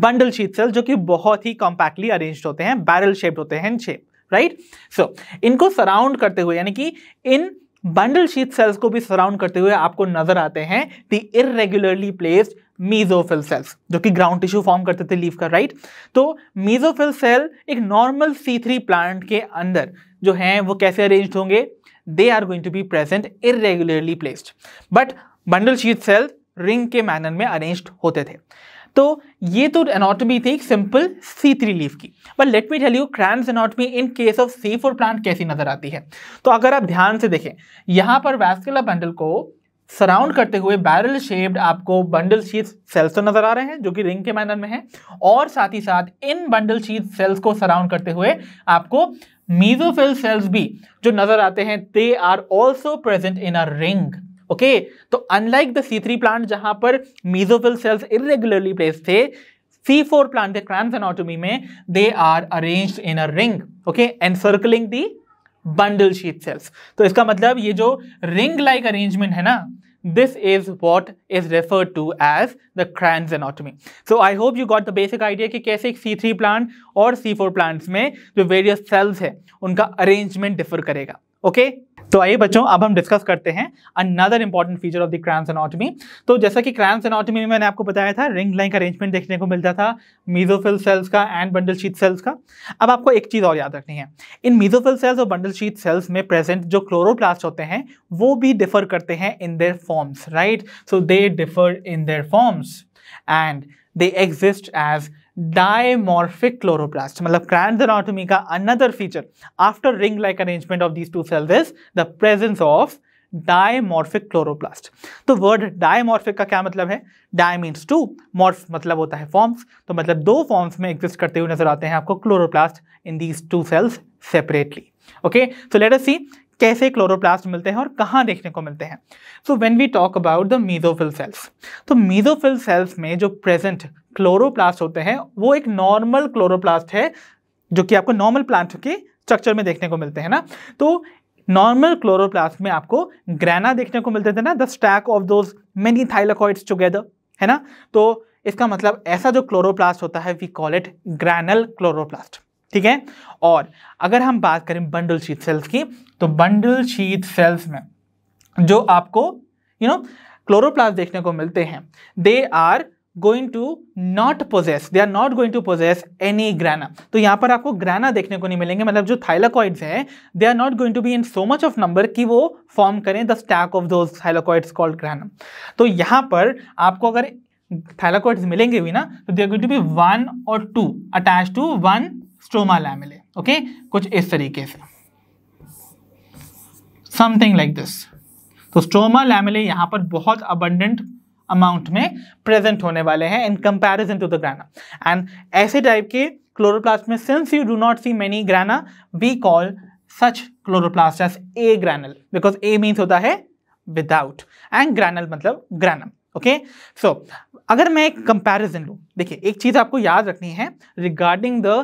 बंडल शीट सेल जो कि बहुत ही कॉम्पैक्टली अरेंज होते हैं बैरल शेप्ड होते हैं शेप राइट सो so, इनको सराउंड करते हुए यानी कि इन बंडल शीत सेल्स को भी सराउंड करते हुए आपको नजर आते हैं the irregularly placed mesophyll cells जो कि ग्राउंड टिश्यू फॉर्म करते थे लीफ का राइट तो मीजोफिल सेल एक नॉर्मल सी थ्री प्लांट के अंदर जो हैं वो कैसे अरेंज होंगे they are going to be present irregularly placed but bundle sheath cells ring के मैनर में अरेंज्ड होते थे तो ये तो एनाटॉमी थी सिंपल सी थ्री लीफ की but let me tell you Kranz anatomy in case of C four plant कैसी नजर आती है तो अगर आप ध्यान से देखें यहाँ पर वैस्कुलर बंडल को सराउंड करते हुए बैरल शेप्ड आपको बंडल शीट सेल्स तो नजर आ रहे हैं जो कि रिंग के मैनर में है और साथ ही साथ इन बंडल शीट सेल्स को सराउंड करते हुए आपको मीजोफिल सेल्स भी जो नजर आते हैं they are also present in a ring okay तो unlike the C three plant जहां पर मीजोफिल सेल्स इरेगुलरली प्लेस थे सी फोर प्लांट के क्रांस एनाटोमी में they are arrange in a ring okay and circling the bundle sheath cells तो इसका मतलब ये जो रिंग लाइक अरेंजमेंट है ना this is what is referred to as the Kranz anatomy. So I hope you got the basic idea कि कैसे एक C3 plant और C4 plants में जो various cells है उनका arrangement differ करेगा Okay? तो आइए बच्चों अब हम डिस्कस करते हैं another important feature of the Kranz anatomy तो जैसा कि क्रैम्स एनाटॉमी में मैंने आपको बताया था रिंग लाइन का अरेंजमेंट देखने को मिलता था मीजोफिल सेल्स का एंड बंडल शीट सेल्स का अब आपको एक चीज़ और याद रखनी है इन मीजोफिल सेल्स और बंडल शीट सेल्स में प्रेजेंट जो क्लोरोप्लास्ट होते हैं वो भी डिफर करते हैं in their forms right so they differ in their forms and they exist as dimorphic chloroplast मतलब Crand's का another feature after ring like like of these two two cells is the presence of dimorphic chloroplast तो word dimorphic का क्या मतलब है di means to morph मतलब होता है फॉर्म्स तो मतलब दो फॉर्म्स में एग्जिस्ट करते हुए नजर आते हैं आपको chloroplast in these two cells separately okay so let us see कैसे क्लोरोप्लास्ट मिलते हैं और कहाँ देखने को मिलते हैं so when we talk about the mesophyll cells तो मीजोफिल सेल्स में जो प्रेजेंट क्लोरोप्लास्ट होते हैं वो एक नॉर्मल क्लोरोप्लास्ट है जो कि आपको नॉर्मल प्लांट के स्ट्रक्चर में देखने को मिलते हैं ना तो नॉर्मल क्लोरोप्लास्ट में आपको ग्रैना देखने को मिलते थे ना the stack of those many thylakoids together है ना तो इसका मतलब ऐसा जो क्लोरोप्लास्ट होता है we call it granal chloroplast ठीक है और अगर हम बात करें बंडल शीत सेल्स की तो बंडल शीत सेल्स में जो आपको यू नो क्लोरोप्लास्ट देखने को मिलते हैं they are going to not possess they are not going to possess any grana तो यहाँ पर आपको ग्राना देखने को नहीं मिलेंगे मतलब जो थाइलाकॉइड्स हैं they are not going to be in so much of number कि वो फॉर्म करें the stack of those called grana तो यहाँ पर आपको अगर थाइलाकॉइड्स मिलेंगे भी ना तो they are going to be one or two attach to one stroma lamellae okay कुछ इस तरीके से समथिंग लाइक दिस तो स्ट्रोमा लैमिले यहाँ पर बहुत अबंडेंट अमाउंट में प्रेजेंट होने वाले हैं in comparison to the grana and ऐसे टाइप के क्लोरोप्लास्ट में since you do not see many grana we call such chloroplast as agranal because a means होता है विदाउट एंड ग्रैनल मतलब granum okay okay? So so, अगर मैं एक comparison लूँ देखिए एक चीज़ आपको याद रखनी है रिगार्डिंग द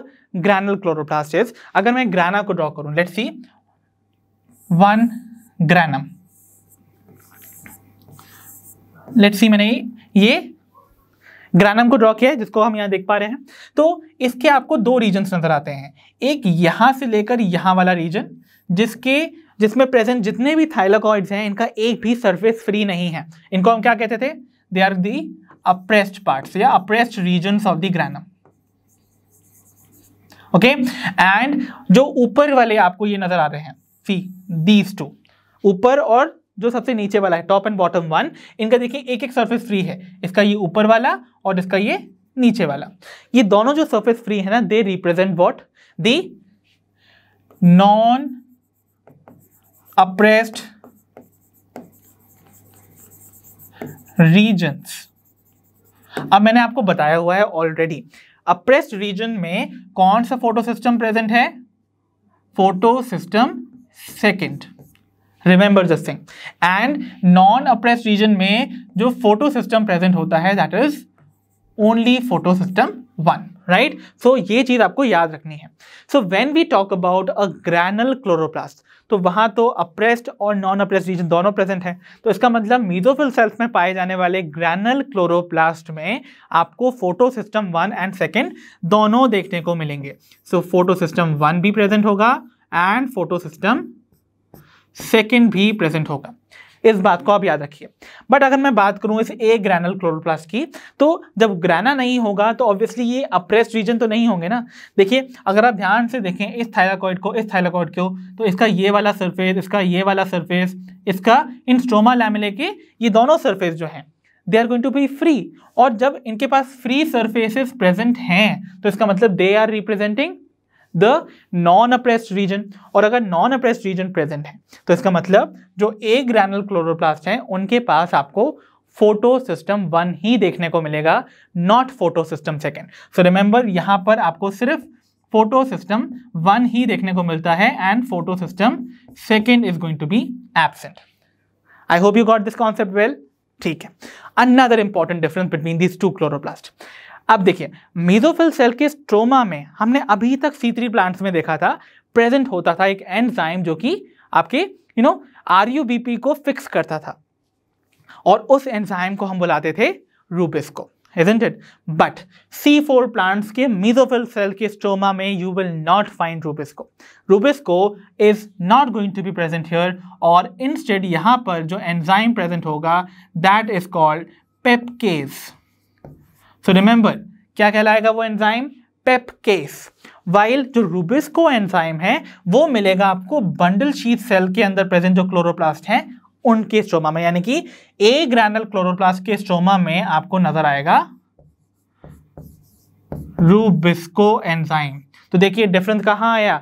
ग्रैनल क्लोरोप्लास्ट अगर मैं ग्राना को ड्रॉ करूँ let's see one granum let's see मैंने ये ग्रानम को ड्रॉ किया है जिसको हम यहाँ देख पा रहे हैं तो इसके आपको दो रीजन्स नज़र आते हैं एक यहाँ से लेकर यहाँ वाला रीजन जिसके जिसमें प्रेजेंट जितने भी थाइलाकॉइड्स हैं इनका एक भी सरफेस फ्री नहीं है इनको हम क्या कहते थे they are the appressed parts या appressed region of the granum okay and जो ऊपर वाले आपको ये नज़र आ रहे हैं सी दीज टू ऊपर और जो सबसे नीचे वाला है टॉप एंड बॉटम वन इनका देखिए एक एक सरफेस फ्री है इसका ये ऊपर वाला और इसका ये नीचे वाला ये दोनों जो सरफेस फ्री है ना they represent what the non appressed regions अब मैंने आपको बताया हुआ है ऑलरेडी अप्रेस्ड रीजन में कौन सा फोटो सिस्टम प्रेजेंट है photosystem second remember this thing and non appress region में जो फोटो सिस्टम प्रेजेंट होता है that is only photosystem one right so ये चीज आपको याद रखनी है so when we talk about a granal chloroplast तो वहां तो अप्रेस्ड और नॉन अप्रेस्ड रीजन दोनों प्रेजेंट है तो इसका मतलब मीजोफिल सेल्स में पाए जाने वाले ग्रैनल क्लोरोप्लास्ट में आपको photosystem one and second दोनों देखने को मिलेंगे सो फोटो सिस्टम वन भी प्रेजेंट होगा एंड फोटो सिस्टम सेकेंड भी प्रेजेंट होगा इस बात को आप याद रखिए बट अगर मैं बात करूं इस ए ग्रैनल क्लोरोप्लास्ट की तो जब ग्रैना नहीं होगा तो ऑब्वियसली ये अप्रेस्ड रीजन तो नहीं होंगे ना देखिए अगर आप ध्यान से देखें इस थायराकॉइड को इस थायराकॉइड को तो इसका ये वाला सरफेस इसका ये वाला सरफेस इसका इन स्ट्रोमा लैमिले के ये दोनों सरफेस जो हैं they are going to be free और जब इनके पास फ्री सरफेसेस प्रेजेंट हैं तो इसका मतलब they are representing the non appressed region और अगर नॉन अप्रेस्ड रीजन प्रेजेंट है तो इसका मतलब जो ए ग्रैनल क्लोरोप्लास्ट हैं उनके पास आपको फोटो सिस्टम वन ही देखने को मिलेगा not photosystem second so remember यहाँ पर आपको सिर्फ फोटो सिस्टम वन ही देखने को मिलता है and photosystem second is going to be absent I hope you got this concept well ठीक है another important difference between this two chloroplast अब देखिए मीजोफिल सेल के स्ट्रोमा में हमने अभी तक सी थ्री प्लांट्स में देखा था प्रेजेंट होता था एक एंजाइम जो कि आपके you know R U B P को फिक्स करता था और उस एंजाइम को हम बुलाते थे rubisco isn't but C four plants के मीजोफिल सेल के स्ट्रोमा में you will not find rubisco rubisco is not going to be present here और इंस्टेड यहां पर जो एंजाइम प्रेजेंट होगा that is called pepcase so remember क्या कहलाएगा वो एंजाइम पेपकेस वाइल जो रूबिस्को एंजाइम है वो मिलेगा आपको बंडल शीत सेल के अंदर प्रेजेंट जो क्लोरोप्लास्ट है उनके स्ट्रोमा में यानी कि ए ग्रैनल क्लोरोप्लास्ट के स्ट्रोमा में आपको नजर आएगा रूबिस्को एंजाइम तो देखिए डिफरेंस कहां आया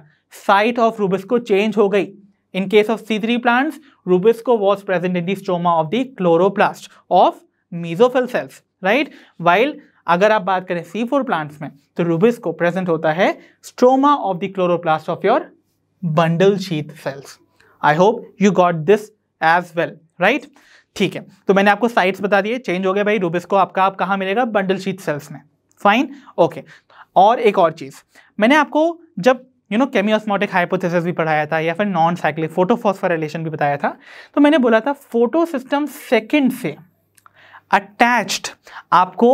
साइट ऑफ रूबिस्को चेंज हो गई in case of C three plants rubisco was present in the stroma of the chloroplast of mesophyll cells right while अगर आप बात करें सी फोर प्लांट्स में तो रूबिस्को प्रेजेंट होता है stroma of the chloroplast of your bundle sheath cells I hope you got this as well right ठीक है तो मैंने आपको साइट्स बता दिए चेंज हो गया भाई रूबिस्को आपका आप कहाँ मिलेगा बंडल शीत सेल्स में फाइन ओके okay. और एक और चीज़ मैंने आपको जब यू नो केमियोस्मोटिक हाइपोथेसिस भी पढ़ाया था या फिर नॉन साइक्लिक रिलेशन भी बताया था तो मैंने बोला था फोटो सिस्टम सेकेंड से अटैच्ड आपको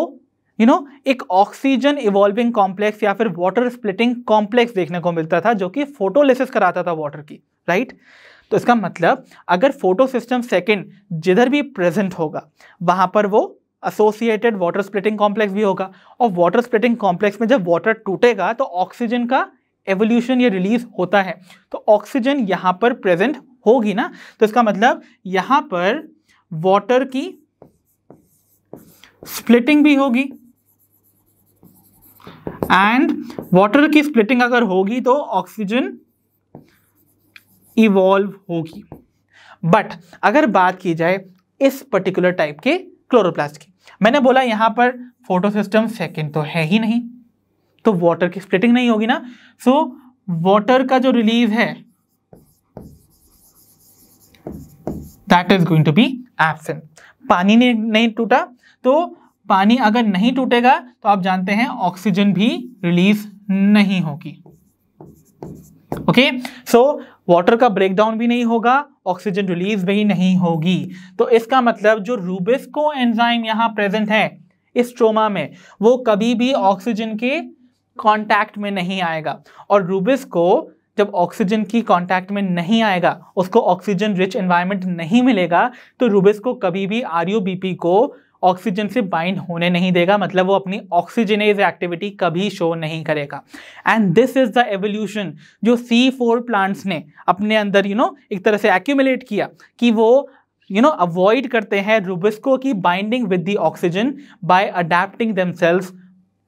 यू नो एक ऑक्सीजन इवॉल्विंग कॉम्प्लेक्स या फिर वाटर स्प्लिटिंग कॉम्प्लेक्स देखने को मिलता था जो कि फोटोलिसिस कराता था वाटर की राइट तो इसका मतलब अगर फोटो सिस्टम सेकेंड जिधर भी प्रेजेंट होगा वहाँ पर वो एसोसिएटेड वाटर स्प्लिटिंग कॉम्प्लेक्स भी होगा और वाटर स्प्लिटिंग कॉम्प्लेक्स में जब वाटर टूटेगा तो ऑक्सीजन का एवोल्यूशन या रिलीज होता है तो ऑक्सीजन यहाँ पर प्रेजेंट होगी ना तो इसका मतलब यहाँ पर वाटर की स्प्लिटिंग भी होगी एंड वाटर की स्प्लिटिंग अगर होगी तो ऑक्सीजन इवॉल्व होगी बट अगर बात की जाए इस पर्टिकुलर टाइप के क्लोरोप्लास्ट की मैंने बोला यहां पर फोटोसिस्टम सेकेंड तो है ही नहीं तो वाटर की स्प्लिटिंग नहीं होगी ना सो so, वाटर का जो रिलीज है that is going to be absent पानी नहीं टूटा तो पानी अगर नहीं टूटेगा तो आप जानते हैं ऑक्सीजन भी रिलीज नहीं होगी ओके सो वाटर का ब्रेकडाउन भी नहीं होगा ऑक्सीजन रिलीज भी नहीं होगी तो इसका मतलब जो रूबिस्को एंजाइम यहां प्रेजेंट है इस ट्रोमा में वो कभी भी ऑक्सीजन के कांटेक्ट में नहीं आएगा और रूबिस्को जब ऑक्सीजन की कांटेक्ट में नहीं आएगा उसको ऑक्सीजन रिच एनवायरनमेंट नहीं मिलेगा तो रूबिस्को कभी भी आर को ऑक्सीजन से बाइंड होने नहीं देगा मतलब वो अपनी ऑक्सीजनेज एक्टिविटी कभी शो नहीं करेगा and this is the evolution जो सी फोर प्लांट्स ने अपने अंदर यू you नो know, एक तरह से एक्यूमुलेट किया कि वो यू नो अवॉइड करते हैं रूबिस्को की binding with the oxygen by adapting themselves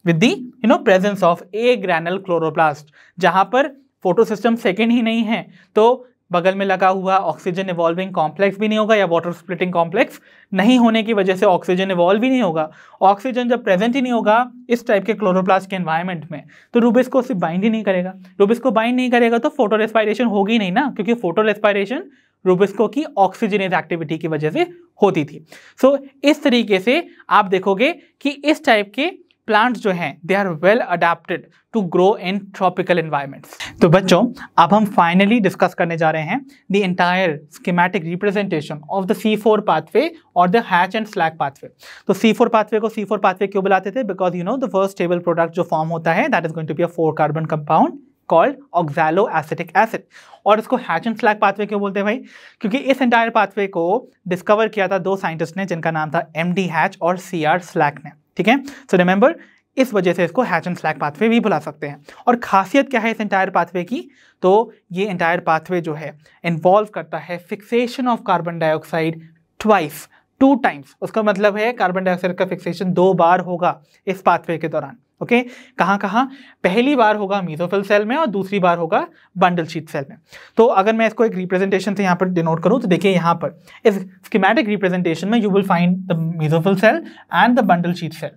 with the you know presence of a granal chloroplast जहाँ पर फोटोसिस्टम सेकेंड ही नहीं है तो बगल में लगा हुआ ऑक्सीजन इवॉल्विंग कॉम्प्लेक्स भी नहीं होगा या वाटर स्प्लिटिंग कॉम्प्लेक्स नहीं होने की वजह से ऑक्सीजन इवॉल्व भी नहीं होगा ऑक्सीजन जब प्रेजेंट ही नहीं होगा इस टाइप के क्लोरोप्लास्ट के एन्वायरमेंट में तो रूबिस को सिर्फ बाइंड ही नहीं करेगा रूबिस को बाइंड नहीं करेगा तो फोटो रेस्पायरेशन होगी नहीं ना क्योंकि फोटो रेस्पायरेशन रूबिस्को की ऑक्सीजन एक्टिविटी की वजह से होती थी सो so, इस तरीके से आप देखोगे कि इस टाइप के प्लांट्स जो हैं they are well adapted to grow in tropical environments तो बच्चों अब हम फाइनली डिस्कस करने जा रहे हैं the entire schematic representation of the C four pathway और the Hatch and Slack pathway तो सी फोर पाथवे को सी फोर पाथवे क्यों बुलाते थे because you know the first stable product जो फॉर्म होता है that is going to be a four carbon compound called oxaloacetic acid और इसको हैच एंड स्लैक पाथवे क्यों बोलते हैं भाई क्योंकि इस एंटायर पाथवे को डिस्कवर किया था दो साइंटिस्ट ने जिनका नाम था एम डी हैच और सी आर स्लैक ने ठीक है सो रिमेंबर इस वजह से इसको हैच एंड स्लैक पाथवे भी बुला सकते हैं और खासियत क्या है इस एंटायर पाथवे की तो ये एंटायर पाथवे जो है इन्वॉल्व करता है fixation of carbon dioxide twice two times उसका मतलब है कार्बन डाइऑक्साइड का फिक्सेशन दो बार होगा इस पाथवे के दौरान ओके कहाँ कहाँ पहली बार होगा मीजोफिल सेल में और दूसरी बार होगा बंडल शीट सेल में तो अगर मैं इसको एक रिप्रेजेंटेशन से यहाँ पर डिनोट करूँ तो देखिए यहाँ पर इस स्कीमेटिक रिप्रेजेंटेशन में you will find the mesophyll cell and the bundle sheet cell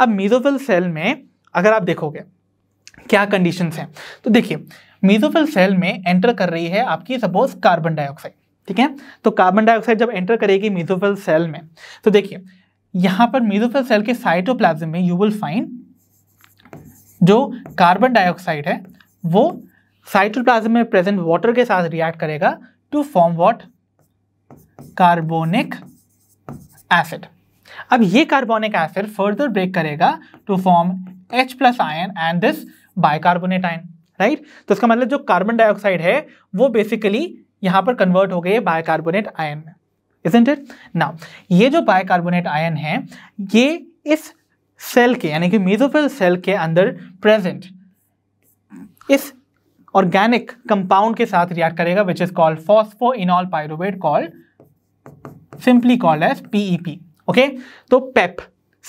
अब मीजोफिल सेल में अगर आप देखोगे क्या कंडीशंस हैं तो देखिए मीजोफिल सेल में एंटर कर रही है आपकी सपोज कार्बन डाइऑक्साइड ठीक है तो कार्बन डाइऑक्साइड जब एंटर करेगी मीजोफिल सेल में तो देखिए यहाँ पर मीजोफिल सेल के साइटोप्लाज्म में यू विल फाइंड जो कार्बन डाइऑक्साइड है वो साइटोप्लाज्म में प्रेजेंट वाटर के साथ रिएक्ट करेगा to form what carbonic acid अब ये कार्बोनिक एसिड फर्दर ब्रेक करेगा to form H plus ion and this bicarbonate ion right तो इसका मतलब जो कार्बन डाइऑक्साइड है वो बेसिकली यहाँ पर कन्वर्ट हो गई है बायकार्बोनेट आयन में इजेंट इट ना ये जो बायकार्बोनेट आयन है ये इस सेल के यानी कि मीजोफिल सेल के अंदर प्रेजेंट इस ऑर्गेनिक कंपाउंड के साथ रिएक्ट करेगा which is called phosphoenol pyruvate called simply called as P E तो पेप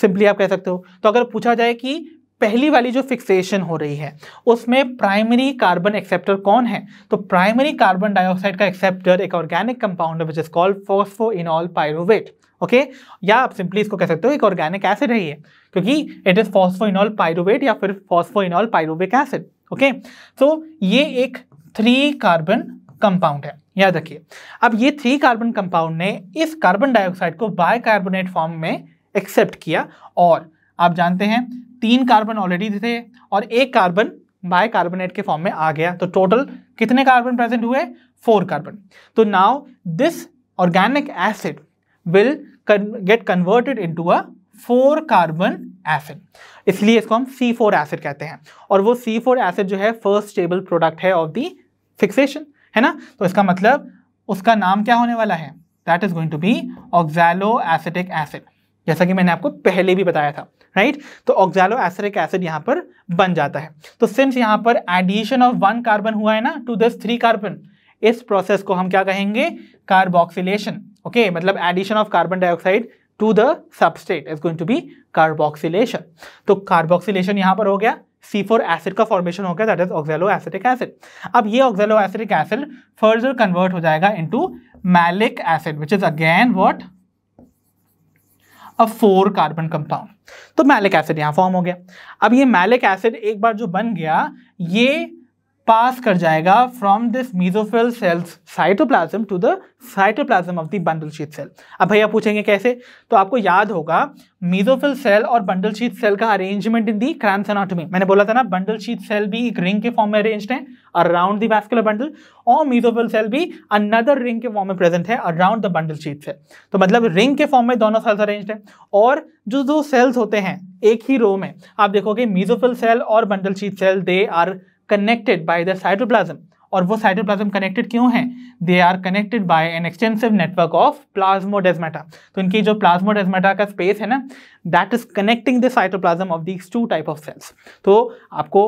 सिंपली e आप कह सकते हो तो अगर पूछा जाए कि पहली वाली जो फिक्सेशन हो रही है उसमें प्राइमरी कार्बन एक्सेप्टर कौन है तो प्राइमरी कार्बन डाइऑक्साइड का एक्सेप्टर एक ऑर्गेनिक कंपाउंड है which is called phosphoenol pyruvate okay okay? या आप सिंपली इसको कह सकते हो एक ऑर्गेनिक एसिड है ये क्योंकि इट इज़ फॉस्फोइनॉल पायरुवेट या फिर phosphoenol pyruvic acid okay so ये एक थ्री कार्बन कंपाउंड है याद रखिए अब ये थ्री कार्बन कंपाउंड ने इस कार्बन डाइऑक्साइड को बाय कार्बोनेट फॉर्म में एक्सेप्ट किया और आप जानते हैं तीन कार्बन ऑलरेडी थे और एक कार्बन बाय कार्बोनेट के फॉर्म में आ गया तो टोटल कितने कार्बन प्रेजेंट हुए फोर कार्बन तो now this organic acid will con get converted into a four carbon acid इसलिए इसको हम सी फोर एसिड कहते हैं और वो सी फोर एसिड जो है फर्स्ट स्टेबल प्रोडक्ट है ऑफ दी फिक्सेशन है ना तो इसका मतलब उसका नाम क्या होने वाला है that is going to be oxaloacetic acid जैसा कि मैंने आपको पहले भी बताया था राइट right? तो ऑक्जैलो एसिटिक एसिड यहाँ पर बन जाता है तो सिंस यहाँ पर एडिशन ऑफ वन कार्बन हुआ है ना टू दिस थ्री कार्बन इस प्रोसेस को हम क्या कहेंगे कार्बोक्सिलेशन okay मतलब addition of carbon dioxide to the substrate is going to be carboxylation तो कार्बोक्सिलेशन यहां पर हो गया C4 एसिड का फॉर्मेशन हो गया that is oxaloacetic acid अब ये oxaloacetic acid further convert हो जाएगा into malic acid which is again what a four carbon compound तो मैलिक एसिड यहां फॉर्म हो गया अब ये मैलिक एसिड एक बार जो बन गया ये पास कर जाएगा from this mesophyll cells cytoplasm to the cytoplasm of the bundle sheath cell अब भैया पूछेंगे कैसे तो आपको याद होगा मीजोफिल सेल और बंडल शीत सेल का अरेंजमेंट इन दी क्रांसनाटोमी मैंने बोला था ना बंडल शीत सेल भी एक रिंग के फॉर्म में अरेंज है अराउंड द वैस्कुलर बंडल और मीजोफिल सेल भी अनदर रिंग के फॉर्म में प्रेजेंट है around the bundle sheath cell तो मतलब रिंग के फॉर्म में दोनों सेल्स अरेंज है और जो दो सेल्स होते हैं एक ही रो में आप देखोगे मीजोफिल सेल और bundle sheath cell they are connected by the cytoplasm और वो साइटोप्लाज्म कनेक्टेड क्यों है they are connected by an extensive network of plasmodesmata तो इनकी जो प्लाज्मोडेस्मेटा का स्पेस है ना that is connecting the cytoplasm of these two type of cells तो आपको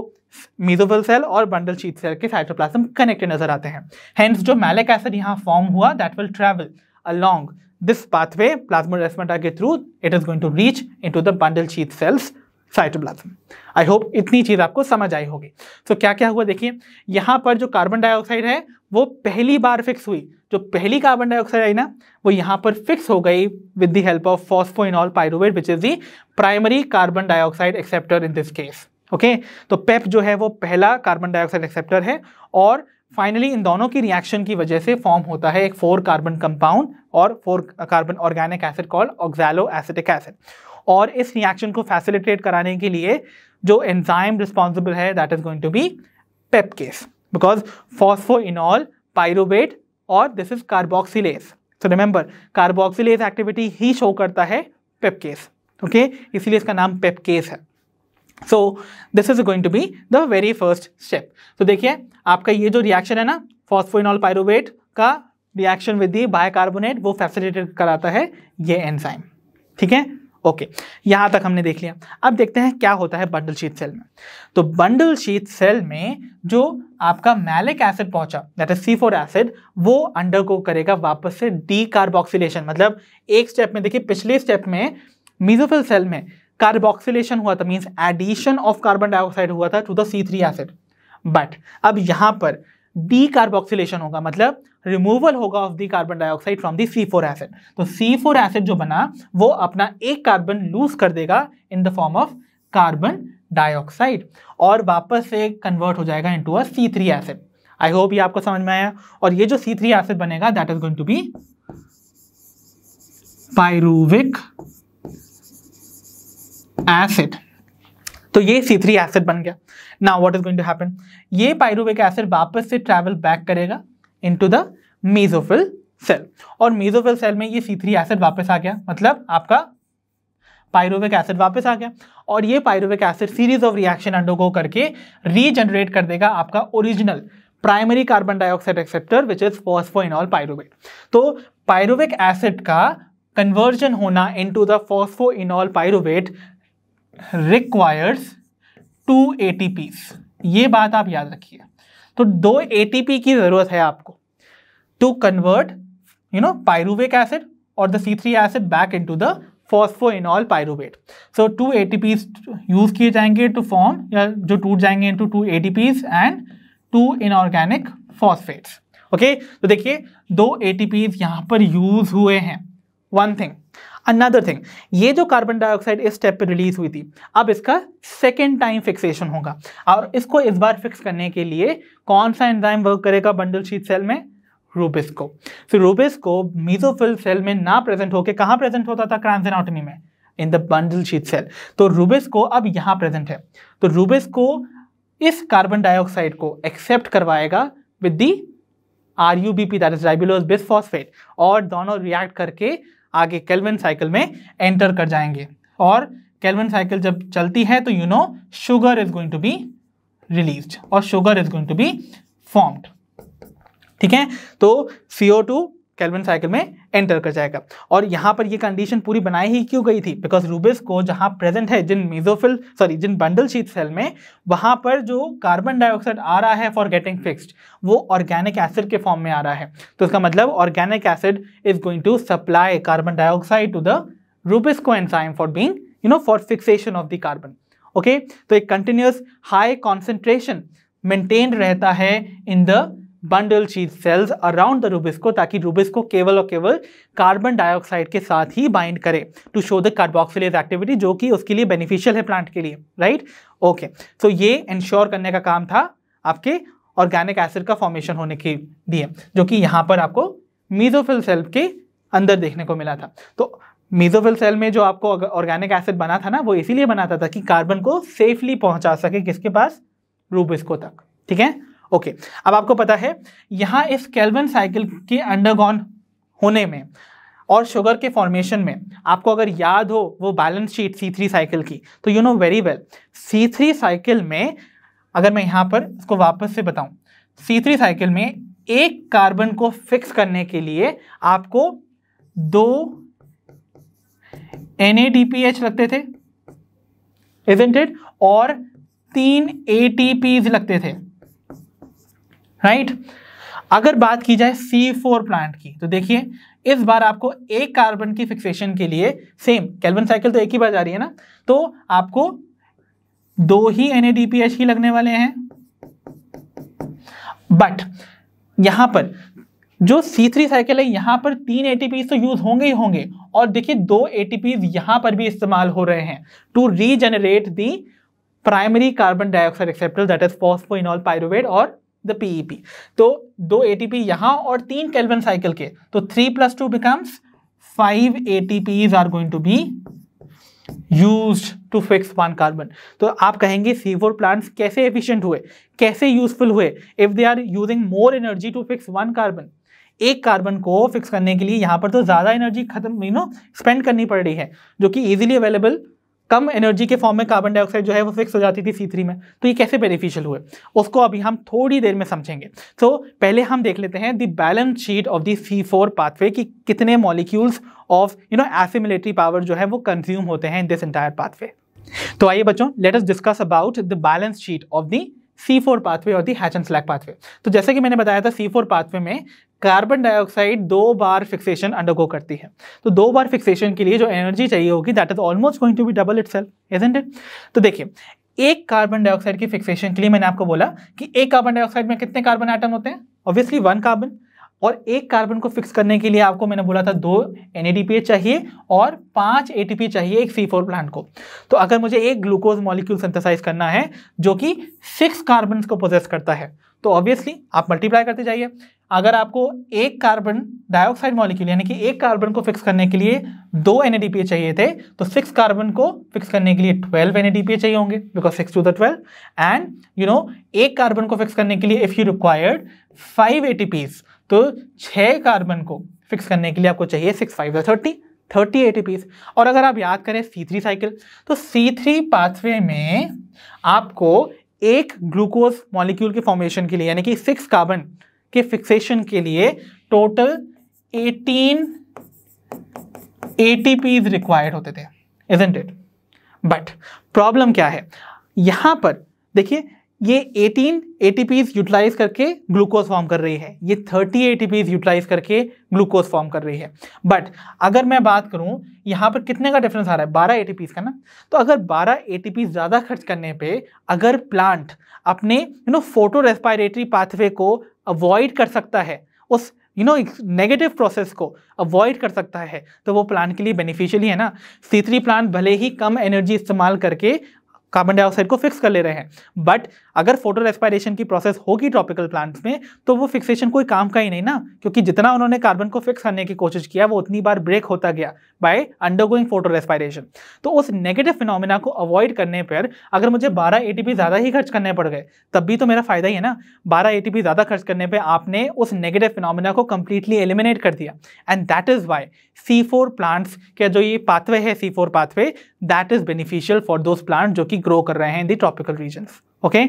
मीजोवल सेल और बंडल शीत सेल के साइटोप्लाज्म कनेक्टेड नजर आते हैं हेंस जो मैलिक एसिड यहाँ फॉर्म हुआ that will travel along this pathway plasmodesmata के through it is going to reach into the bundle sheath cells cytoplasm I hope इतनी चीज़ आपको समझ आई होगी तो क्या क्या हुआ देखिए यहां पर जो कार्बन डाइऑक्साइड है वो पहली बार फिक्स हुई जो पहली कार्बन डाइऑक्साइड आई ना वो यहां पर फिक्स हो गई with the help of phosphoenol pyruvate which is the primary carbon dioxide acceptor in this case okay तो पेप जो है वो पहला कार्बन डाइऑक्साइड एक्सेप्टर है और फाइनली इन दोनों की रिएक्शन की वजह से फॉर्म होता है एक फोर कार्बन कंपाउंड और four carbon organic acid called oxaloacetic acid और इस रिएक्शन को फैसिलिटेट कराने के लिए जो एंजाइम रिस्पॉन्सिबल है that is going to be pepcase because enol pyruvate और this is carboxylase so remember carboxylase activity ही शो करता है पेपकेस ओके okay? इसीलिए इसका नाम पेपकेस है so this is going to be the very first step तो देखिए आपका ये जो रिएक्शन है ना फॉस्फोइनॉल पायरोबेट का रिएक्शन विद दी कार्बोनेट वो फैसिलिटेट कराता है ये एंजाइम ठीक है ओके यहां तक हमने देख लिया अब देखते हैं क्या होता है बंडल शीत सेल में तो बंडल शीत सेल में जो आपका मैलिक एसिड पहुंचा that is C four acid वो अंडर को करेगा वापस से डी कार्बोक्सिलेशन मतलब एक स्टेप में देखिए पिछले स्टेप में मीजोफिल सेल में कार्बोक्सिलेशन हुआ था means addition of carbon dioxide हुआ था to the C three acid but अब यहां पर डी कार्बोक्सिलेशन होगा मतलब रिमूवल होगा of the carbon dioxide from the C four acid तो सी फोर एसिड जो बना वो अपना एक कार्बन लूज कर देगा in the form of carbon dioxide और वापस से कन्वर्ट हो जाएगा into a C three acid I hope ये आपको समझ में आया और ये जो सी थ्री एसिड बनेगा that is going to be pyruvic acid तो ये सी थ्री एसिड बन गया now what is going to happen ये पायरुविक एसिड वापस से ट्रैवल बैक करेगा into the mesophyll cell और मेजोफिल सेल में ये सी थ्री एसिड वापस आ गया मतलब आपका पायरुविक एसिड वापस आ गया और ये pyruvic acid series of reaction undergo करके रीजनरेट कर देगा आपका original primary carbon dioxide acceptor which is phosphoenol pyruvate तो पायरुविक एसिड का कन्वर्जन होना into the phosphoenol pyruvate requires two a ये बात आप याद रखिए तो दो ए की ज़रूरत है आपको to convert you know pyruvic acid और the C three acid back into the all pyruvate so two a use किए जाएंगे टू फॉर्म या जो टूट जाएंगे into a and two inorganic phosphates okay तो देखिए दो ए यहाँ पर यूज़ हुए हैं वन थिंग अनदर थिंग ये जो कार्बन डाइऑक्साइड इस स्टेप पे रिलीज हुई थी अब इसका सेकेंड टाइम फिक्सेशन होगा और इसको इस बार फिक्स करने के लिए कौन सा एंजाइम वर्क करेगा बंडल शीट सेल में रूबिस्को फिर so, रूबिस्को मीजोफिल सेल में ना प्रेजेंट होकर कहाँ प्रेजेंट होता था क्रांसेनाटमी में in the bundle sheet cell तो रूबिस्को अब यहाँ प्रेजेंट है तो रूबिस्को इस कार्बन डाइऑक्साइड को एक्सेप्ट करवाएगा with the R U B P that is ribulose bis phosphate और दोनों रिएक्ट करके आगे कैलविन साइकिल में एंटर कर जाएंगे और कैलविन साइकिल जब चलती है तो you know sugar is going to be release और sugar is going to be formed ठीक है तो CO2 कैलविन साइकिल में एंटर कर जाएगा और यहाँ पर ये कंडीशन पूरी बनाई ही क्यों गई थी बिकॉज रूबिस को जहाँ प्रेजेंट है जिन मीजोफिल सॉरी जिन बंडल शीत सेल में वहाँ पर जो कार्बन डाइऑक्साइड आ रहा है फॉर गेटिंग फिक्सड वो ऑर्गेनिक एसिड के फॉर्म में आ रहा है तो इसका मतलब organic acid is going to supply carbon dioxide to the rubisco enzyme for being you know for fixation of the carbon okay तो एक कंटिन्यूस हाई कॉन्सेंट्रेशन मेंटेन रहता है इन द बंडल चीज सेल्स अराउंड द रूबिस्को ताकि rubisco केवल और केवल carbon dioxide के साथ ही बाइंड करे to show the carboxylase activity जो कि उसके लिए बेनिफिशियल है प्लांट के लिए राइट ओके सो ये इंश्योर करने का काम था आपके ऑर्गेनिक एसिड का फॉर्मेशन होने के लिए जो कि यहाँ पर आपको मीजोफिल सेल के अंदर देखने को मिला था तो मीजोफिल सेल में जो आपको ऑर्गेनिक एसिड बना था ना वो इसीलिए बना था ताकि कार्बन को सेफली पहुंचा सके किसके पास रूबिस्को तक ठीक है ओके okay. अब आपको पता है यहाँ इस कैल्वन साइकिल के अंडरगॉन होने में और शुगर के फॉर्मेशन में आपको अगर याद हो वो balance sheet C three cycle की तो you know very well C three cycle में अगर मैं यहाँ पर इसको वापस से बताऊँ सी थ्री साइकिल में एक कार्बन को फिक्स करने के लिए आपको दो N A D P H लगते थे इजेंट और तीन ए टी पीज लगते थे राइट अगर बात की जाए सी फोर प्लांट की तो देखिए इस बार आपको एक कार्बन की फिक्सेशन के लिए सेम कैल्बन साइकिल तो एक ही बार जा रही है ना तो आपको दो ही एन की लगने वाले हैं बट यहां पर जो C3 साइकिल है यहां पर तीन ए तो यूज होंगे ही होंगे और देखिए दो ए यहां पर भी इस्तेमाल हो रहे हैं to regenerate the primary carbon dioxide acceptor that is phosphoenol pyruvate और द पीईपी e तो दो एटीपी यहां और तीन कैल्विन साइकिल के तो three plus two becomes five ATPs are going to be used to fix one carbon तो आप कहेंगे सी फोर प्लांट्स कैसे एफिशिएंट हुए कैसे यूजफुल हुए if they are using more energy to fix one carbon एक कार्बन को fix करने के लिए यहां पर तो ज़्यादा एनर्जी खत्म यू नो स्पेंड करनी पड़ रही है जो कि इजीली अवेलेबल कम एनर्जी के फॉर्म में कार्बन डाइऑक्साइड जो है वो फिक्स हो जाती थी सी में तो ये कैसे बेनिफिशियल हुए उसको अभी हम थोड़ी देर में समझेंगे तो पहले हम देख लेते हैं the balance sheet of the C four pathway की कितने molecules of you know assimilatory power जो है वो कंज्यूम होते हैं इन दिस इंटायर पाथवे तो आइए बच्चों let us discuss about the balance sheet of the C4 four pathway और the Hatch and Slack pathway तो जैसे कि मैंने बताया था C4 फोर पाथवे में कार्बन डाइऑक्साइड दो बार फिक्सेशन अंडरगो करती है तो दो बार फिक्सेशन के लिए जो एनर्जी चाहिए होगी that is almost going to be double itself it तो देखिए एक कार्बन डाइऑक्साइड की फिक्सेशन के लिए मैंने आपको बोला कि एक कार्बन डाइऑक्साइड में कितने कार्बन आइटम होते हैं ऑब्वियसली वन कार्बन और एक कार्बन को फिक्स करने के लिए आपको मैंने बोला था दो एन चाहिए और पांच ए चाहिए एक सी फोर प्लांट को तो अगर मुझे एक ग्लूकोज मॉलिक्यूल सिंथेसाइज करना है जो कि सिक्स कार्बन को प्रोसेस करता है तो ऑब्वियसली आप मल्टीप्लाई करते जाइए अगर आपको एक कार्बन डाइऑक्साइड मॉलिक्यूल यानी कि एक कार्बन को फिक्स करने के लिए दो एन चाहिए थे तो सिक्स कार्बन को फिक्स करने के लिए ट्वेल्व एन चाहिए होंगे because six to the twelve and you know एक कार्बन को फिक्स करने के लिए if you required five a तो छः कार्बन को फिक्स करने के लिए आपको चाहिए six five thirty thirty ATPs और अगर आप याद करें सी थ्री साइकिल तो सी थ्री पाथवे में आपको एक ग्लूकोज मॉलिक्यूल के फॉर्मेशन के लिए यानी कि सिक्स कार्बन के फिक्सेशन के लिए टोटल 18 एटीपीज रिक्वायर्ड होते थे इजेंट इट बट प्रॉब्लम क्या है यहां पर देखिए ये 18 एटीपीज यूटिलाइज करके ग्लूकोज फॉर्म कर रही है ये 30 एटीपीज यूटिलाइज करके ग्लूकोज फॉर्म कर रही है बट अगर मैं बात करूं यहाँ पर कितने का डिफरेंस आ रहा है 12 एटीपीज का ना तो अगर 12 एटीपीज ज़्यादा खर्च करने पे अगर प्लांट अपने you know photo respiratory pathway को अवॉइड कर सकता है उस यू नो नेगेटिव प्रोसेस को अवॉइड कर सकता है तो वो प्लांट के लिए बेनिफिशियल ही है ना सी प्लांट भले ही कम एनर्जी इस्तेमाल करके कार्बन डाइऑक्साइड को फिक्स कर ले रहे हैं बट अगर फोटो रेस्पायरेशन की प्रोसेस होगी ट्रॉपिकल प्लांट्स में तो वो फिक्सेशन कोई काम का ही नहीं ना क्योंकि जितना उन्होंने कार्बन को फिक्स करने की कोशिश किया वो उतनी बार ब्रेक होता गया बाय अंडरगोइंग फोटो रेस्पायरेशन तो उस नेगेटिव फिनोमिना को अवॉइड करने पर अगर मुझे बारह ए ज़्यादा ही खर्च करने पड़ गए तब भी तो मेरा फायदा ही है ना बारह ए ज़्यादा खर्च करने पर आपने उस नेगेटिव फिनोमिना को कंप्लीटली एलिमिनेट कर दिया and that is why C four plants के जो ये पाथवे है C four pathway that is beneficial for those plant जो कि ग्रो कर रहे हैं in the tropical regions okay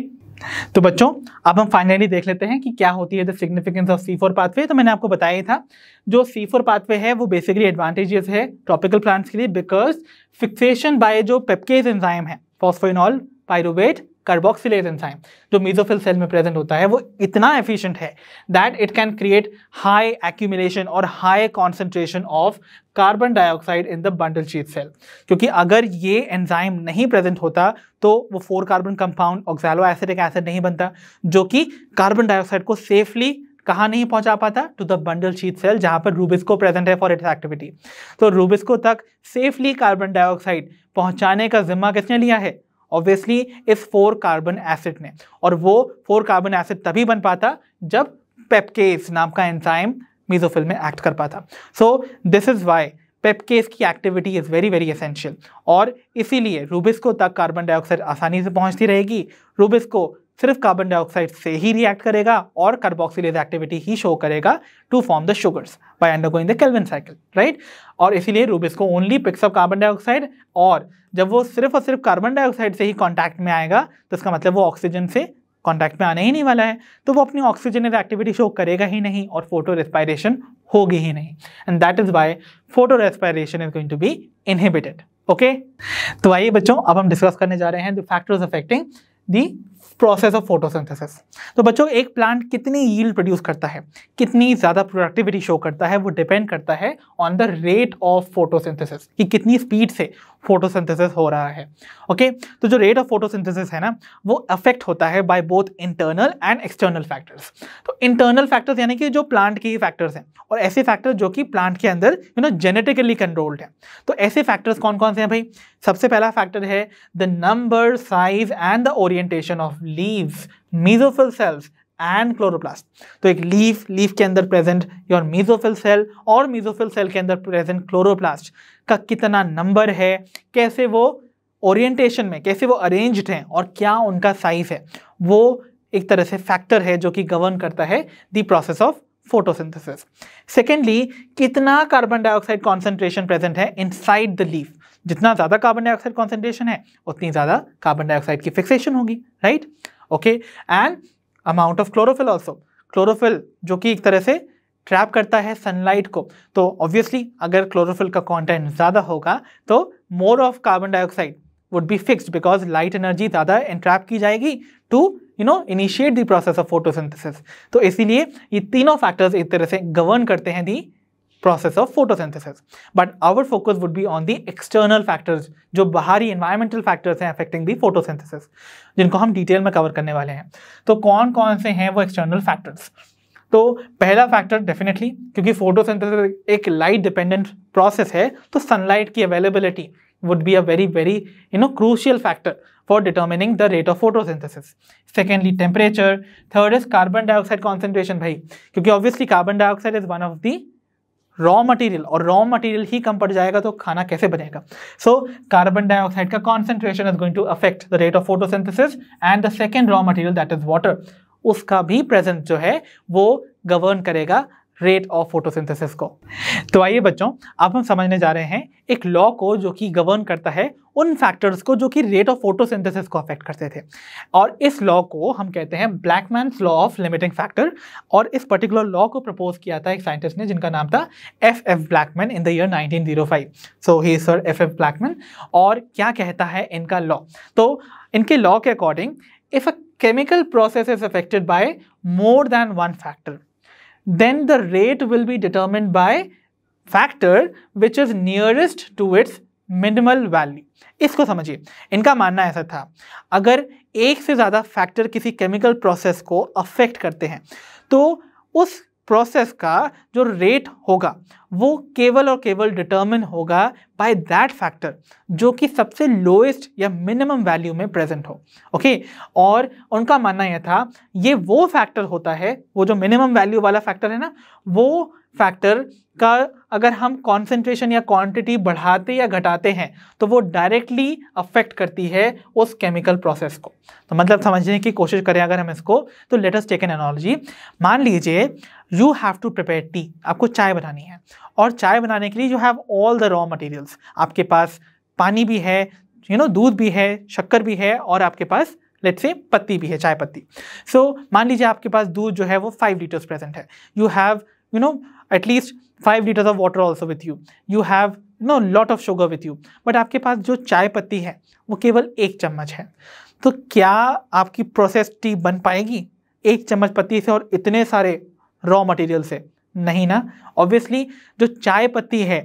तो बच्चों अब हम फाइनली देख लेते हैं कि क्या होती है the significance of C four pathway तो मैंने आपको बताया ही था जो सी फोर पाथवे है वो बेसिकली एडवांटेजेस है ट्रॉपिकल प्लांट्स के लिए बिकॉज फिक्सेशन बाय जो पेपकेज एंजाइम है फॉस्फोइनॉल पायरोवेट कार्बोक्सिलेज एंजाइम जो मीजोफिल सेल में प्रेजेंट होता है वो इतना एफिशिएंट है that it can create high accumulation और high concentration of carbon dioxide in the bundle sheet cell क्योंकि अगर ये एंजाइम नहीं प्रेजेंट होता तो वो four carbon compound oxaloacetic acid नहीं बनता जो कि कार्बन डाइऑक्साइड को सेफली कहाँ नहीं पहुंचा पाता to the bundle sheet cell जहाँ पर रूबिस्को प्रेजेंट है फॉर इट्स एक्टिविटी तो रूबिस्को तक सेफली कार्बन डाइऑक्साइड पहुंचाने का जिम्मा किसने लिया है ऑब्वियसली इस फोर कार्बन एसिड ने और वो फोर कार्बन एसिड तभी बन पाता जब पेपकेस नाम का एंजाइम मीजोफिल में एक्ट कर पाता so this is why PEPcase की activity is very very essential और इसीलिए रूबिस्को तक कार्बन डाइऑक्साइड आसानी से पहुंचती रहेगी रूबिस्को सिर्फ कार्बन डाइऑक्साइड से ही रिएक्ट करेगा और कार्बोक्सिलेज एक्टिविटी ही शो करेगा to form the sugars by undergoing the Calvin cycle right और इसीलिए रूबिस को ओनली पिक्स कार्बन डाइऑक्साइड और जब वो सिर्फ और सिर्फ कार्बन डाइऑक्साइड से ही कॉन्टैक्ट में आएगा तो इसका मतलब वो ऑक्सीजन से कॉन्टैक्ट में आने ही नहीं वाला है तो वो अपनी ऑक्सीजन एक्टिविटी शो करेगा ही नहीं और फोटो रेस्पायरेशन होगी ही नहीं and that is why photorespiration is going to be inhibited okay तो आइए बच्चों अब हम डिस्कस करने जा रहे हैं the factors affecting the process of photosynthesis तो बच्चों एक प्लांट कितनी यील्ड प्रोड्यूस करता है कितनी ज़्यादा प्रोडक्टिविटी शो करता है वो डिपेंड करता है on the rate of photosynthesis कि कितनी स्पीड से फोटोसिंथेसिस हो रहा है ओके okay? तो जो रेट ऑफ फोटोसिंथेसिस है ना वो अफेक्ट होता है by both internal and external factors तो इंटरनल फैक्टर्स यानी कि जो प्लांट के ही फैक्टर्स हैं और ऐसे फैक्टर्स जो कि प्लांट के अंदर यू नो जेनेटिकली कंट्रोल्ड है तो ऐसे फैक्टर्स कौन कौन से हैं भाई सबसे पहला फैक्टर है the number size and the or orientation of leaves mesophyll cells and chloroplast तो एक लीफ लीफ के अंदर प्रेजेंट योर मीजोफिल सेल और मीजोफिल सेल के अंदर प्रेजेंट क्लोरोप्लास्ट का कितना नंबर है कैसे वो ओरिएंटेशन में कैसे वो अरेंज्ड हैं और क्या उनका साइज है वो एक तरह से फैक्टर है जो कि गवर्न करता है the process of photosynthesis secondly कितना कार्बन डाइऑक्साइड कॉन्सेंट्रेशन प्रेजेंट है इनसाइड द लीफ जितना ज़्यादा कार्बन डाइऑक्साइड कॉन्सेंट्रेशन है उतनी ज़्यादा कार्बन डाइऑक्साइड की फिक्सेशन होगी right okay and amount of chlorophyll also chlorophyll जो कि एक तरह से ट्रैप करता है सनलाइट को तो ऑब्वियसली अगर क्लोरोफिल का कॉन्टेंट ज़्यादा होगा तो more of carbon dioxide would be fixed because light energy ज़्यादा एंट्रैप की जाएगी to you know initiate the process of photosynthesis तो इसीलिए ये तीनों फैक्टर्स एक तरह से गवर्न करते हैं दी process of photosynthesis. But our focus would be on the external factors, जो बाहरी environmental factors हैं affecting the photosynthesis, जिनको हम detail में cover करने वाले हैं तो कौन कौन से हैं वो external factors. तो पहला फैक्टर डेफिनेटली क्योंकि फोटोसिंथेसिस एक लाइट डिपेंडेंट प्रोसेस है तो सनलाइट की availability would be a very very you know crucial factor for determining the rate of photosynthesis. Secondly, temperature. Third is carbon dioxide concentration, bhai. Because obviously carbon dioxide is one of the raw material और raw material ही कम पड़ जाएगा तो खाना कैसे बनेगा so carbon dioxide का concentration is going to affect the rate of photosynthesis and the second raw material that is water उसका भी प्रेजेंस जो है वो गवर्न करेगा रेट ऑफ फोटोसिंथेसिस को तो आइए बच्चों अब हम समझने जा रहे हैं एक लॉ को जो कि गवर्न करता है उन फैक्टर्स को जो कि रेट ऑफ फोटोसिंथेसिस को अफेक्ट करते थे और इस लॉ को हम कहते हैं Blackman's law of limiting factor और इस पर्टिकुलर लॉ को प्रपोज किया था एक साइंटिस्ट ने जिनका नाम था F F Blackman in the year 1905 so he sir F F Blackman और क्या कहता है इनका लॉ तो इनके लॉ के according if a chemical process is affected by more than one factor then the rate will be determined by factor which is nearest to its minimal value इसको समझिए इनका मानना ऐसा था अगर एक से ज़्यादा फैक्टर किसी केमिकल प्रोसेस को अफेक्ट करते हैं तो उस प्रोसेस का जो रेट होगा वो केवल और केवल डिटर्मिन होगा बाय दैट फैक्टर जो कि सबसे लोएस्ट या मिनिमम वैल्यू में प्रेजेंट हो ओके okay? और उनका मानना यह था ये वो फैक्टर होता है वो जो मिनिमम वैल्यू वाला फैक्टर है ना वो फैक्टर का अगर हम कॉन्सेंट्रेशन या क्वांटिटी बढ़ाते या घटाते हैं तो वो डायरेक्टली अफेक्ट करती है उस केमिकल प्रोसेस को तो मतलब समझने की कोशिश करें अगर हम इसको तो लेटेस्ट टेक एन एनोलॉजी मान लीजिए you have to prepare tea आपको चाय बनानी है और चाय बनाने के लिए you have all the raw materials आपके पास पानी भी है यू नो दूध भी है शक्कर भी है और आपके पास लेट से पत्ती भी है चाय पत्ती सो so, मान लीजिए आपके पास दूध जो है वो फाइव लीटर्स प्रेजेंट है you have you know at least five litres of water also with you you have know lot of sugar with you but आपके पास जो चाय पत्ती है वो केवल एक चम्मच है तो क्या आपकी प्रोसेस टी बन पाएगी एक चम्मच पत्ती से और इतने सारे रॉ मटेरियल से नहीं ना ऑब्वियसली जो चाय पत्ती है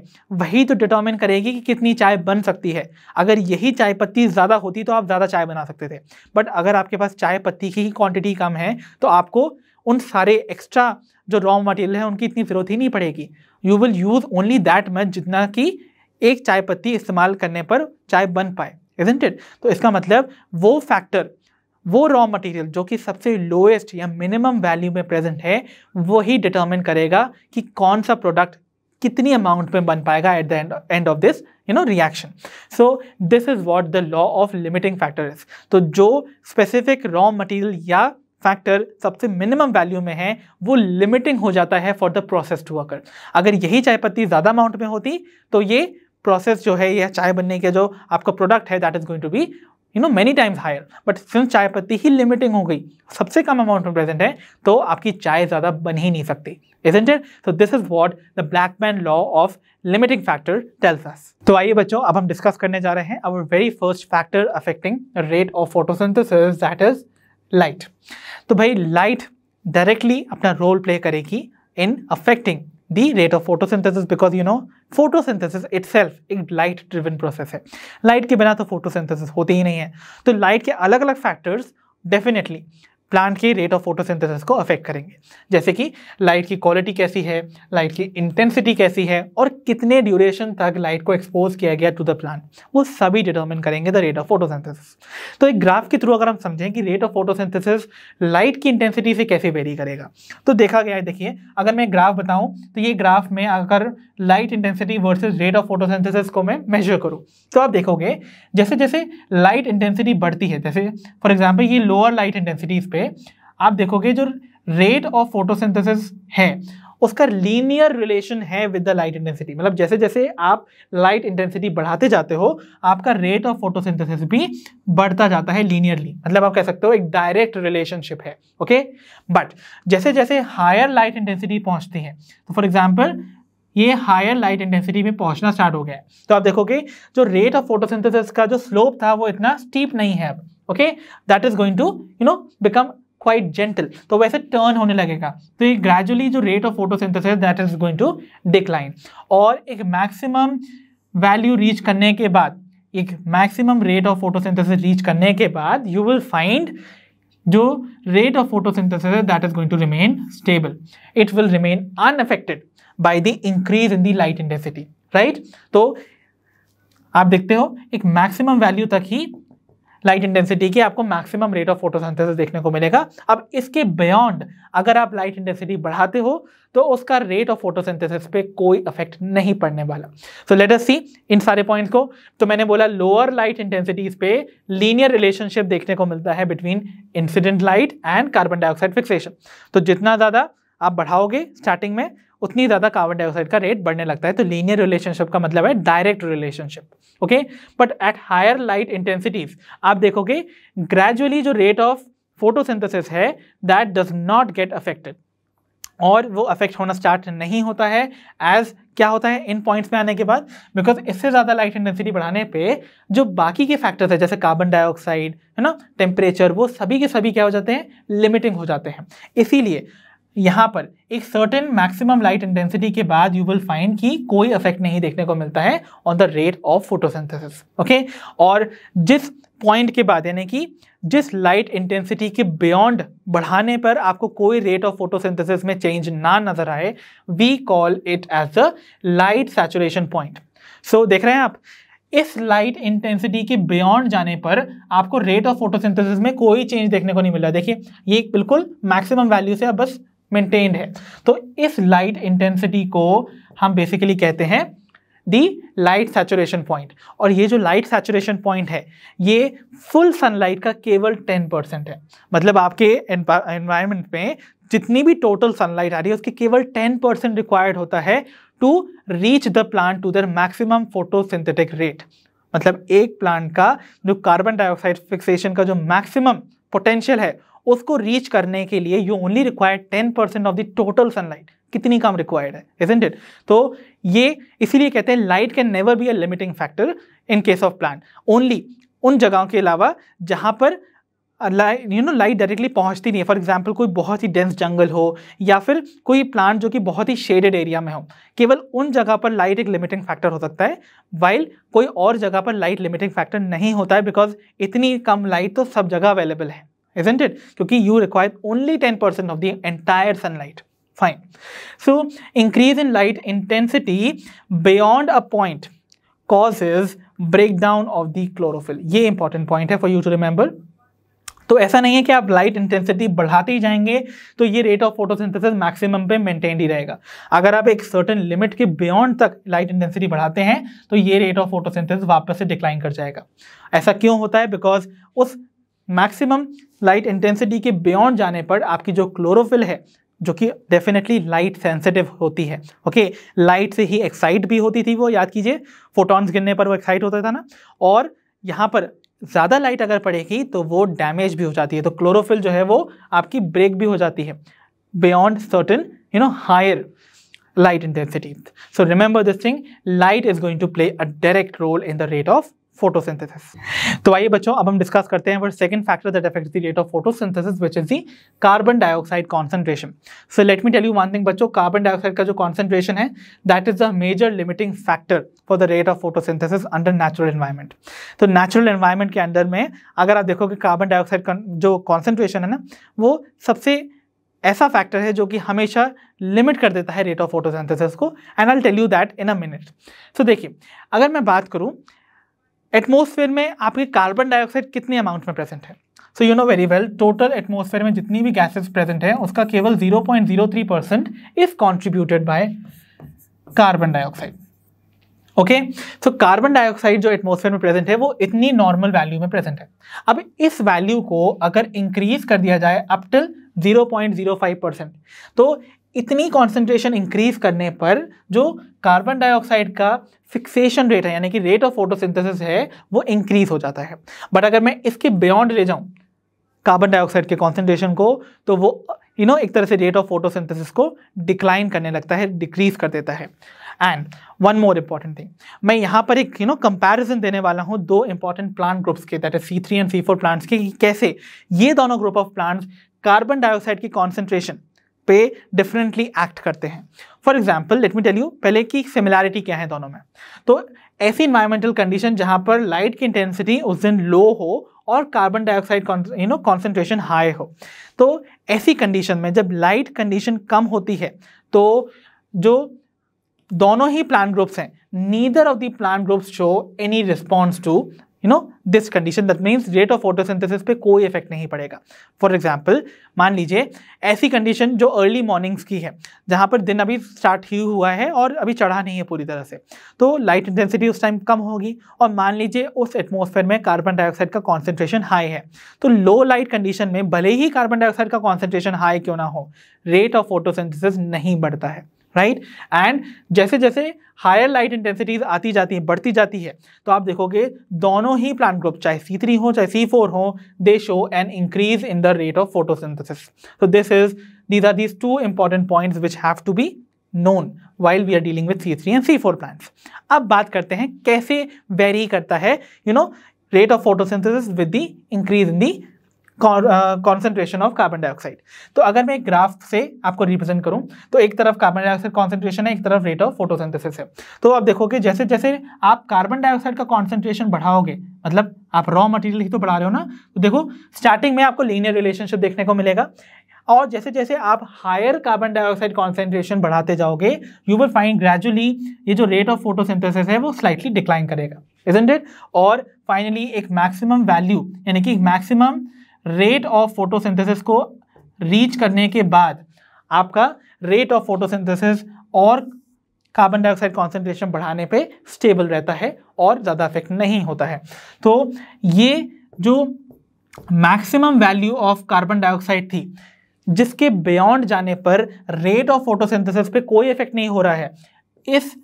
वही तो डिटर्मिन करेगी कि कितनी चाय बन सकती है अगर यही चाय पत्ती ज़्यादा होती तो आप ज़्यादा चाय बना सकते थे बट अगर आपके पास चाय पत्ती की ही क्वांटिटी कम है तो आपको उन सारे एक्स्ट्रा जो रॉ मटेरियल है उनकी इतनी ही नहीं पड़ेगी you will use only that much जितना कि एक चाय पत्ती इस्तेमाल करने पर चाय बन पाए इजेंट इट तो इसका मतलब वो फैक्टर वो रॉ मटेरियल जो कि सबसे लोएस्ट या मिनिमम वैल्यू में प्रेजेंट है वही डिटर्मिन करेगा कि कौन सा प्रोडक्ट कितनी अमाउंट में बन पाएगा at the end of this you know reaction so this is what the law of limiting factor तो जो स्पेसिफिक रॉ मटेरियल या फैक्टर सबसे मिनिमम वैल्यू में है वो लिमिटिंग हो जाता है for the process to occur अगर यही चाय पत्ती ज़्यादा अमाउंट में होती तो ये प्रोसेस जो है यह चाय बनने का जो आपका प्रोडक्ट है that is going to be you know many times higher but since चाय पत्ती ही लिमिटिंग हो गई सबसे कम अमाउंट में प्रेजेंट है तो आपकी चाय ज़्यादा बन ही नहीं सकती isn't it so this is what the Blackman law of limiting factor tells us तो आइए बच्चों अब हम डिस्कस करने जा रहे हैं our very first factor affecting rate of photosynthesis that is light तो भाई लाइट डायरेक्टली अपना रोल प्ले करेगी in affecting the rate of photosynthesis because you know photosynthesis सेल्फ एक लाइट ड्रिवन प्रोसेस है लाइट के बिना तो फोटोसिंथेसिस होते ही नहीं है तो लाइट के अलग अलग फैक्टर्स डेफिनेटली प्लांट के रेट ऑफ फोटोसिंथेसिस को अफेक्ट करेंगे जैसे कि लाइट की क्वालिटी कैसी है लाइट की इंटेंसिटी कैसी है और कितने ड्यूरेशन तक लाइट को एक्सपोज किया गया टू द प्लांट वो सभी डिटर्मिन करेंगे द रेट ऑफ फोटोसिंथेसिस तो एक ग्राफ के थ्रू अगर हम समझें कि रेट ऑफ फोटोसिंथेसिस लाइट की इंटेंसिटी से कैसे वेरी करेगा तो देखा गया है देखिए अगर मैं ग्राफ बताऊँ तो ये ग्राफ में अगर light intensity versus rate of photosynthesis को मैं मेजर करूँ तो आप देखोगे जैसे जैसे लाइट इंटेंसिटी बढ़ती है जैसे फॉर एग्जाम्पल ये लोअर लाइट इंटेंसिटी इस पर पे आप देखोगे जो रेट ऑफ फोटोसिंथेसिस है उसका लीनियर रिलेशन है विद द लाइट इंटेंसिटी मतलब जैसे जैसे आप लाइट इंटेंसिटी बढ़ाते जाते हो आपका रेट ऑफ फोटोसिंथेसिस भी बढ़ता जाता है लीनियरली मतलब आप कह सकते हो एक डायरेक्ट रिलेशनशिप है ओके बट जैसे जैसे हायर लाइट इंटेंसिटी पहुंचती है तो फॉर एग्जाम्पल ये हायर लाइट इंटेंसिटी में पहुंचना स्टार्ट हो गया है तो आप देखोगे जो रेट ऑफ फोटोसिंथेसिस का जो स्लोप था वो इतना स्टीप नहीं है अब okay that is going to you know become quite gentle तो वैसे टर्न होने लगेगा तो ये ग्रेजुअली जो rate of photosynthesis that is going to decline और एक मैक्सिमम वैल्यू रीच करने के बाद एक maximum rate of photosynthesis reach करने के बाद यू विल फाइंड जो rate of photosynthesis that is going to remain stable it will remain unaffected by the increase in the light intensity right तो आप देखते हो एक मैक्सिमम वैल्यू तक ही लाइट इंटेंसिटी की आपको मैक्सिमम रेट ऑफ फोटोसिंथेसिस देखने को मिलेगा अब इसके बियॉन्ड अगर आप लाइट इंटेंसिटी बढ़ाते हो तो उसका रेट ऑफ फोटोसिंथेसिस पे कोई इफेक्ट नहीं पड़ने वाला सो लेट अस सी इन सारे पॉइंट्स को तो मैंने बोला लोअर लाइट इंटेंसिटीज पे लीनियर रिलेशनशिप देखने को मिलता है between incident light and carbon dioxide fixation तो जितना ज़्यादा आप बढ़ाओगे स्टार्टिंग में उतनी ज़्यादा कार्बन डाइऑक्साइड का रेट बढ़ने लगता है तो लीनियर रिलेशनशिप का मतलब है direct relationship okay but at higher light intensities आप देखोगे ग्रेजुअली जो रेट ऑफ फोटोसिंथेसिस है that does not get affected और वो अफेक्ट होना स्टार्ट नहीं होता है एज क्या होता है इन पॉइंट्स में आने के बाद बिकॉज इससे ज़्यादा लाइट इंटेंसिटी बढ़ाने पे जो बाकी के फैक्टर्स है जैसे कार्बन डाइऑक्साइड है ना टेम्परेचर वो सभी के सभी क्या हो जाते हैं लिमिटिंग हो जाते हैं इसीलिए यहाँ पर एक सर्टेन मैक्सिमम लाइट इंटेंसिटी के बाद यू विल फाइंड कि कोई इफेक्ट नहीं देखने को मिलता है on the rate of photosynthesis okay और जिस पॉइंट के बाद यानी कि जिस लाइट इंटेंसिटी के बियॉन्ड बढ़ाने पर आपको कोई रेट ऑफ फोटोसिंथेसिस में चेंज ना नजर आए we call it as a light saturation point so देख रहे हैं आप इस लाइट इंटेंसिटी के बियॉन्ड जाने पर आपको रेट ऑफ फोटोसिंथेसिस में कोई चेंज देखने को नहीं मिला देखिए ये बिल्कुल मैक्सिमम वैल्यू से अब बस मेंटेन्ड है तो इस लाइट इंटेंसिटी को हम बेसिकली कहते हैं दी लाइट सेचुरेशन पॉइंट और ये जो लाइट सेचुरेशन पॉइंट है ये फुल सनलाइट का केवल 10 परसेंट है मतलब आपके एनवायरमेंट में जितनी भी टोटल सनलाइट आ रही है उसके केवल 10 परसेंट रिक्वायर्ड होता है to reach the plant to the maximum photosynthetic rate मतलब एक प्लांट का जो कार्बन डाइऑक्साइड फिक्सेशन का जो मैक्सिमम पोटेंशियल है उसको रीच करने के लिए you only required ten percent of the total sunlight कितनी काम रिक्वायर्ड है इजेंट इट तो ये इसीलिए कहते हैं light can never be a limiting factor in case of plant only उन जगहों के अलावा जहाँ पर light you know light directly पहुंचती नहीं है फॉर एग्जाम्पल कोई बहुत ही डेंस जंगल हो या फिर कोई प्लांट जो कि बहुत ही शेडेड एरिया में हो केवल उन जगह पर लाइट एक लिमिटिंग फैक्टर हो सकता है वाइल कोई और जगह पर लाइट लिमिटिंग फैक्टर नहीं होता है बिकॉज इतनी कम लाइट तो सब जगह अवेलेबल है isn't it? क्योंकि you require only 10% of the entire sunlight. Fine. So increase in light intensity beyond a point causes breakdown of the chlorophyll. ये important point है for you to remember. तो ऐसा नहीं है कि आप लाइट इंटेंसिटी बढ़ाते ही जाएंगे तो ये रेट ऑफ फोटोसिंथेसिस मैक्सिमम पे मेंटेन ही रहेगा अगर आप एक सर्टेन लिमिट के बियॉन्ड तक लाइट इंटेंसिटी बढ़ाते हैं तो ये रेट ऑफ फोटोसिंथेसिस वापस से डिक्लाइन कर जाएगा ऐसा क्यों होता है बिकॉज उस मैक्सिमम लाइट इंटेंसिटी के बियॉन्ड जाने पर आपकी जो क्लोरोफिल है जो कि डेफिनेटली लाइट सेंसिटिव होती है ओके okay? लाइट से ही एक्साइट भी होती थी वो याद कीजिए फोटॉन्स गिरने पर वो एक्साइट होता था ना और यहाँ पर ज़्यादा लाइट अगर पड़ेगी तो वो डैमेज भी हो जाती है तो क्लोरोफिल जो है वो आपकी ब्रेक भी हो जाती है beyond certain you know higher light intensity so remember this thing light is going to play a direct role in the rate of photosynthesis तो आइए बच्चों अब हम डिस्कस करते हैं second factor that affects the rate of photosynthesis which is the carbon dioxide concentration so let me tell you one thing बच्चों carbon dioxide का जो कॉन्सेंट्रेशन है that is the major limiting factor for the rate of photosynthesis under natural environment तो natural environment के under में अगर आप देखोगे कार्बन डाइऑक्साइड का जो कॉन्सेंट्रेशन है ना वो सबसे ऐसा फैक्टर है जो कि हमेशा लिमिट कर देता है रेट ऑफ फोटोसिंथेसिस को and I tell you that in a minute so देखिए अगर मैं बात करूं एटमोसफेयर में आपके कार्बन डाइऑक्साइड कितने अमाउंट में प्रेजेंट है so you know very well total atmosphere में जितनी भी गैसेज प्रेजेंट है उसका केवल 0.03 percent is contributed by carbon dioxide okay so carbon dioxide जो एटमोसफेयर में प्रेजेंट है वो इतनी नॉर्मल वैल्यू में प्रेजेंट है अब इस वैल्यू को अगर इंक्रीज कर दिया जाए अप 0.05 परसेंट तो इतनी कॉन्सेंट्रेशन इंक्रीज करने पर जो कार्बन डाइऑक्साइड का फिक्सेशन रेट है यानी कि रेट ऑफ फोटोसिंथेसिस है वो इंक्रीज हो जाता है बट अगर मैं इसके बियॉन्ड ले जाऊँ कार्बन डाइऑक्साइड के कॉन्सेंट्रेशन को तो वो यू नो एक तरह से रेट ऑफ फोटोसिंथेसिस को डिक्लाइन करने लगता है डिक्रीज कर देता है and one more important thing मैं यहाँ पर एक यू नो कंपैरिजन देने वाला हूँ दो इंपॉर्टेंट प्लांट ग्रुप्स के that is C three and C four plants के कैसे ये दोनों group of plants carbon dioxide की कॉन्सेंट्रेशन पे डिफरेंटली एक्ट करते हैं for example let me tell you पहले की सिमिलैरिटी क्या है दोनों में तो ऐसी इन्वायरमेंटल कंडीशन जहाँ पर लाइट की इंटेंसिटी उस दिन लो हो और carbon dioxide you know concentration high हो तो ऐसी कंडीशन में जब लाइट कंडीशन कम होती है तो जो दोनों ही प्लांट ग्रुप्स हैं neither of the plant groups show any response to you know this condition that means rate of photosynthesis पे कोई इफेक्ट नहीं पड़ेगा फॉर एग्जाम्पल मान लीजिए ऐसी कंडीशन जो अर्ली मॉर्निंग्स की है जहाँ पर दिन अभी स्टार्ट ही हुआ है और अभी चढ़ा नहीं है पूरी तरह से तो लाइट इंटेंसिटी उस टाइम कम होगी और मान लीजिए उस एटमोसफेयर में कार्बन डाइऑक्साइड का कॉन्सेंट्रेशन हाई है तो लो लाइट कंडीशन में भले ही कार्बन डाइऑक्साइड का कॉन्सेंट्रेशन हाई क्यों ना हो रेट ऑफ फोटोसिंथेसिस नहीं बढ़ता है राइट एंड जैसे जैसे हायर लाइट इंटेंसिटीज आती जाती हैं बढ़ती जाती है तो आप देखोगे दोनों ही प्लांट ग्रुप चाहे सी थ्री हो चाहे सी फोर हो they show an increase in the rate of photosynthesis तो this is these are these two important point which have to be known while we are dealing with C three and C four plants अब बात करते हैं कैसे vary करता है you know rate of photosynthesis with the increase in the concentration of carbon dioxide तो अगर मैं एक ग्राफ से आपको रिप्रेजेंट करूं तो एक तरफ कार्बन डाइऑक्साइड कॉन्सेंट्रेशन है एक तरफ रेट ऑफ फोटोसिंथेसिस है तो आप देखोगे जैसे जैसे आप कार्बन डाइऑक्साइड का कॉन्सेंट्रेशन बढ़ाओगे मतलब आप रॉ मटेरियल ही तो बढ़ा रहे हो ना तो देखो स्टार्टिंग में आपको लीनियर रिलेशनशिप देखने को मिलेगा और जैसे जैसे आप हायर कार्बन डाइऑक्साइड कॉन्सेंट्रेशन बढ़ाते जाओगे यू विल फाइंड ग्रेजुअली ये जो रेट ऑफ फोटोसिंथेसिस है वो स्लाइटली डिक्लाइन करेगा इजेंट इट और फाइनली एक मैक्सिमम वैल्यू यानी कि मैक्सिमम रेट ऑफ फोटोसिंथेसिस को रीच करने के बाद आपका रेट ऑफ फोटोसिंथेसिस और कार्बन डाइऑक्साइड कॉन्सेंट्रेशन बढ़ाने पे स्टेबल रहता है और ज़्यादा इफेक्ट नहीं होता है तो ये जो maximum value of carbon dioxide थी जिसके बियॉन्ड जाने पर रेट ऑफ फोटोसिंथेसिस पे कोई इफेक्ट नहीं हो रहा है इस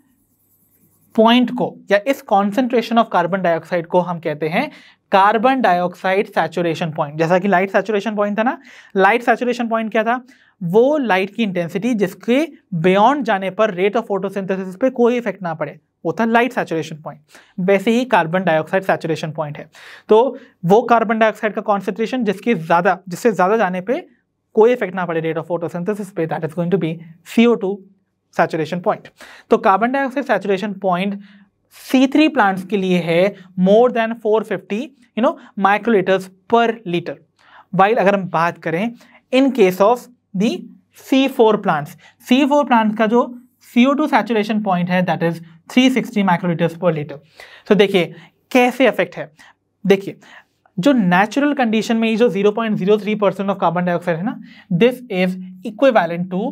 पॉइंट को या इस कॉन्सेंट्रेशन ऑफ कार्बन डाइऑक्साइड को हम कहते हैं कार्बन डाइऑक्साइड सैचुरेशन पॉइंट जैसा कि लाइट सैचुरेशन पॉइंट था ना लाइट सैचुरेशन पॉइंट क्या था वो लाइट की इंटेंसिटी जिसके बियॉन्ड जाने पर रेट ऑफ फोटोसिंथेसिस पे कोई इफेक्ट ना पड़े वो था लाइट सैचुरेशन पॉइंट वैसे ही कार्बन डाइऑक्साइड सैचुरेशन पॉइंट है तो वो कार्बन डाइऑक्साइड का कॉन्सेंट्रेशन जिसके ज़्यादा जिससे ज़्यादा जाने पर कोई इफेक्ट ना पड़े रेट ऑफ फोटोसिंथेसिस पे that is going to be CO two saturation point तो carbon dioxide saturation point C three plants के लिए है more than 450 you know microlitres per litre while अगर हम बात करें in case of the C four plants C four plants का जो C O two saturation point है that is 360 microlitres per litre तो देखिए कैसे अफेक्ट है देखिए जो नेचुरल कंडीशन में ये जो 0.03 परसेंट ऑफ कार्बन डाइऑक्साइड है ना this is equivalent to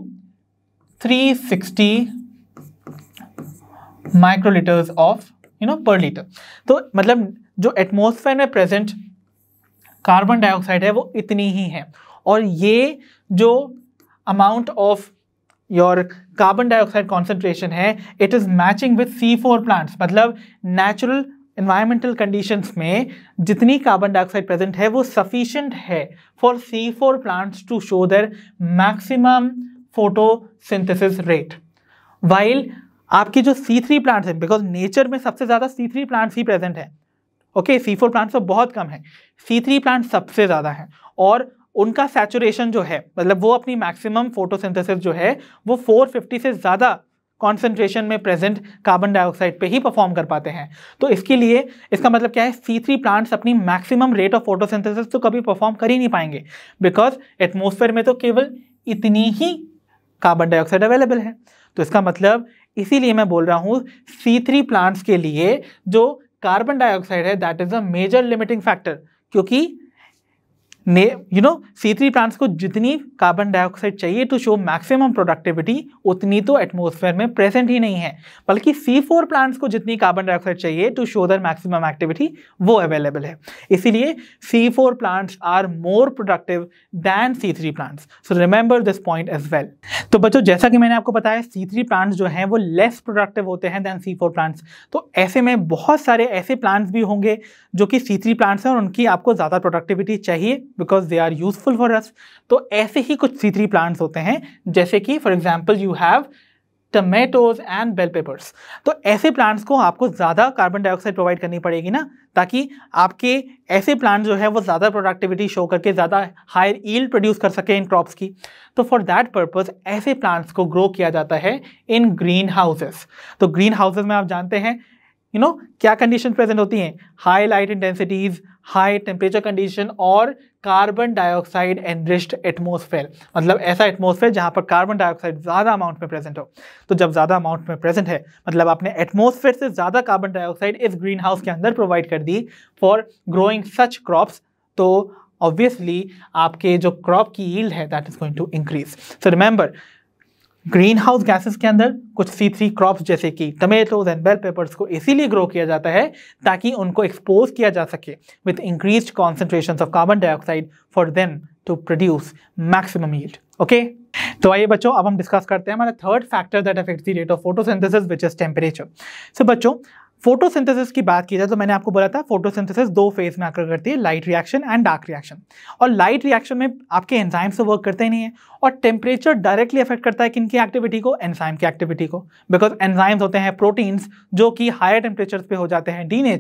360 microlitres of you know per litre तो मतलब जो एटमोसफेयर में प्रेजेंट कार्बन डाइऑक्साइड है वो इतनी ही है और ये जो amount of your carbon dioxide concentration है it is matching with C four plants मतलब नेचुरल इन्वायरमेंटल कंडीशंस में जितनी कार्बन डाइऑक्साइड प्रेजेंट है वो सफिशेंट है for C four plants to show there maximum photosynthesis rate while आपके जो सी three प्लांट्स हैं बिकॉज नेचर में सबसे ज़्यादा सी थ्री प्लांट्स ही प्रेजेंट है ओके सी फोर प्लांट्स तो बहुत कम है सी थ्री प्लांट सबसे ज़्यादा हैं और उनका सैचुरेशन जो है मतलब वो अपनी मैक्सिमम फोटोसिंथेसिस जो है वो 450 से ज़्यादा कॉन्सेंट्रेशन में प्रेजेंट कार्बन डाइऑक्साइड पे ही परफॉर्म कर पाते हैं तो इसके लिए इसका मतलब क्या है सी थ्री प्लांट्स अपनी मैक्सिमम रेट ऑफ फोटोसिंथेसिस तो कभी परफॉर्म कर ही नहीं पाएंगे बिकॉज एटमोसफेयर में तो केवल इतनी ही कार्बन डाइऑक्साइड अवेलेबल है तो इसका मतलब इसीलिए मैं बोल रहा हूँ सी थ्री प्लांट्स के लिए जो कार्बन डाइऑक्साइड है that is a major limiting factor क्योंकि ने you know C three plants को जितनी कार्बन डाइऑक्साइड चाहिए टू शो मैक्सिमम प्रोडक्टिविटी उतनी तो एटमोसफेयर में प्रेजेंट ही नहीं है बल्कि सी फोर प्लांट्स को जितनी कार्बन डाइऑक्साइड चाहिए to show there maximum activity वो अवेलेबल है इसीलिए C four plants are more productive than C three plants so remember this point as well तो बच्चों जैसा कि मैंने आपको बताया सी थ्री प्लांट्स जो हैं वो लेस प्रोडक्टिव होते हैं दैन सी फोर प्लांट्स तो ऐसे में बहुत सारे ऐसे प्लांट्स भी होंगे जो कि सी थ्री प्लांट्स हैं और उनकी आपको ज़्यादा प्रोडक्टिविटी चाहिए because they are useful for us तो ऐसे ही कुछ सी थ्री प्लांट्स होते हैं जैसे कि for example you have tomatoes and bell peppers तो ऐसे प्लांट्स को आपको ज़्यादा कार्बन डाइऑक्साइड प्रोवाइड करनी पड़ेगी ना ताकि आपके ऐसे प्लांट जो है वो ज़्यादा प्रोडक्टिविटी शो करके ज़्यादा हायर ईल्ड प्रोड्यूस कर सकें इन क्रॉप्स की तो फॉर दैट पर्पज़ ऐसे प्लांट्स को ग्रो किया जाता है इन ग्रीन हाउसेस तो ग्रीन हाउसेज में आप जानते हैं यू you नो know, क्या कंडीशन प्रेजेंट होती हैं high light intensities high temperature condition और कार्बन डाइऑक्साइड एनरिस्ट एटमोसफेयर मतलब ऐसा एटमोसफेयर जहाँ पर कार्बन डाइऑक्साइड ज़्यादा अमाउंट में प्रेजेंट हो तो जब ज़्यादा अमाउंट में प्रेजेंट है मतलब आपने एटमोसफेयर से ज़्यादा कार्बन डाइऑक्साइड इस ग्रीन हाउस के अंदर प्रोवाइड कर दी फॉर ग्रोइंग सच क्रॉप्स तो ऑब्वियसली आपके जो क्रॉप की ईल्ड है that is going to increase so remember green house gases के अंदर कुछ सी थ्री क्रॉप्स जैसे कि टमेटोज एंड बेल पेपर्स को इसीलिए ग्रो किया जाता है ताकि उनको एक्सपोज किया जा सके with increase concentration of carbon dioxide for them to produce maximum yield okay तो आइए बच्चों अब हम डिस्कस करते हैं हमारा third factor that affect the rate of photosynthesis which is temperature so बच्चों फोटोसिंथेसिस की बात की जाए तो मैंने आपको बोला था फोटोसिंथेसिस दो फेज में आकर करती है light reaction and dark reaction और लाइट रिएक्शन में आपके एंजाइम्स तो वर्क करते ही नहीं है और टेम्परेचर डायरेक्टली अफेक्ट करता है किन की एक्टिविटी को एंजाइम की एक्टिविटी को बिकॉज एंजाइम्स होते हैं प्रोटीन्स जो कि हायर टेम्परेचर्स पे हो जाते हैं डी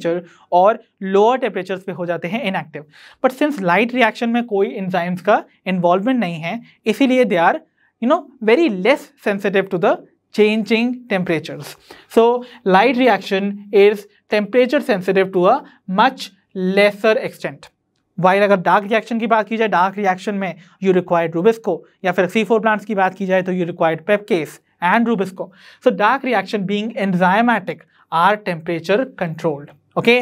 और लोअर टेम्परेचर्स पे हो जाते हैं inactive but since light reaction में कोई एंजाइम्स का इन्वॉल्वमेंट नहीं है इसीलिए they are you know very less sensitive to the changing temperatures. So light reaction is temperature sensitive to a much lesser extent. While अगर डार्क रिएक्शन की बात की जाए डार्क रिएक्शन में यू रिक्वायर्ड रूबिस्को या फिर सी फोर प्लांट्स की बात की जाए तो you required PEPcase and rubisco so dark reaction being enzymatic are temperature controlled okay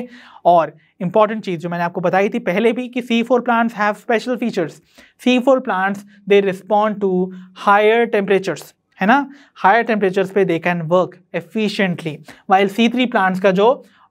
और इंपॉर्टेंट चीज़ जो मैंने आपको बताई थी पहले भी कि C four plants have special features C four plants they respond to higher temperatures है ना हायर टेम्परेचर्स पे they can work efficiently while C three plants का जो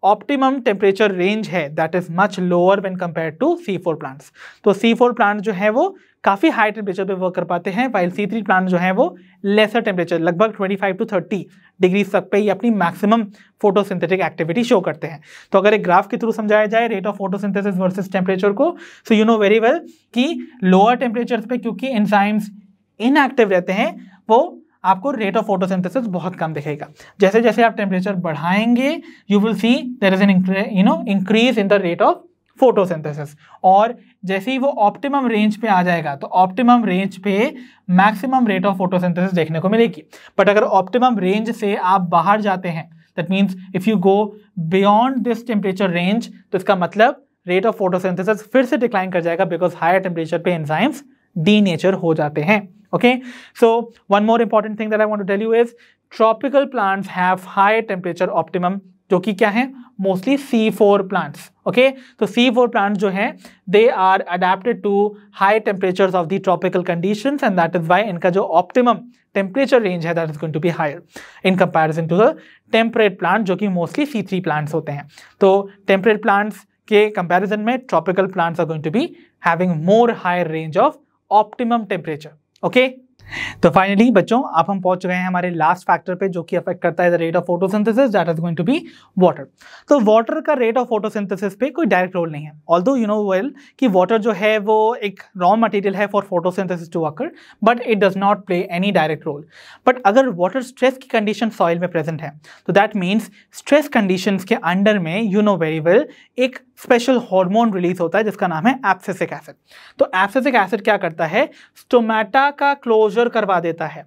ऑप्टिमम टेम्परेचर रेंज है that is much lower when compare to C four plants तो C four plant जो है वो काफ़ी हाई टेम्परेचर पे वर्क कर पाते हैं वाइल सी थ्री प्लांट जो है वो लेसर टेम्परेचर लगभग 25 टू थर्टी डिग्री तक पे ही अपनी मैक्सिमम फोटोसिंथेटिक एक्टिविटी शो करते हैं तो अगर एक ग्राफ के थ्रू समझाया जाए rate of photosynthesis versus temperature को so you know very well कि लोअर टेम्परेचर पे क्योंकि एंजाइम्स इनएक्टिव रहते हैं वो आपको रेट ऑफ फोटोसिंथेसिस बहुत कम दिखेगा जैसे जैसे आप टेम्परेचर बढ़ाएंगे you will see there is an you know increase in the rate of photosynthesis और जैसे ही वो ऑप्टिमम रेंज पे आ जाएगा तो ऑप्टिमम रेंज पे मैक्सिमम रेट ऑफ फोटोसिंथेसिस देखने को मिलेगी बट अगर ऑप्टिमम रेंज से आप बाहर जाते हैं that means if you go beyond this temperature range तो इसका मतलब रेट ऑफ फोटोसिंथेसिस फिर से डिक्लाइन कर जाएगा बिकॉज हायर टेम्परेचर पे एंजाइम्स डी नेचर हो जाते हैं Okay, so one more important thing that I want to tell you is tropical plants have high temperature optimum जो कि क्या है mostly C four plants okay तो सी फोर प्लांट जो है they are adapted to high temperature of the tropical condition and that is why इनका जो optimum temperature range है that is going to be higher in comparison to the temperate plant जो कि mostly C three plants होते हैं तो temperate plants के comparison में tropical plants are going to be having more higher range of optimum temperature Okay. (laughs) तो finally बच्चों अब हम पहुंच गए हैं हमारे लास्ट फैक्टर पे जो कि अफेक्ट करता है the rate of photosynthesis that is going to be water तो वाटर का रेट ऑफ फोटोसिंथेसिस पे कोई डायरेक्ट रोल नहीं है although you know well कि वाटर जो है वो एक रॉ मटेरियल है for photosynthesis to occur but it does not play any direct role but अगर वाटर स्ट्रेस की कंडीशन सॉइल में प्रेजेंट है तो दैट मीन्स स्ट्रेस कंडीशन के अंडर में यू नो वेरी वेल एक स्पेशल हार्मोन रिलीज होता है जिसका नाम है एप्सेसिक एसिड तो एप्सेसिक एसिड क्या करता है स्टोमेटा का क्लोजर ऑब्जर्व करवा देता है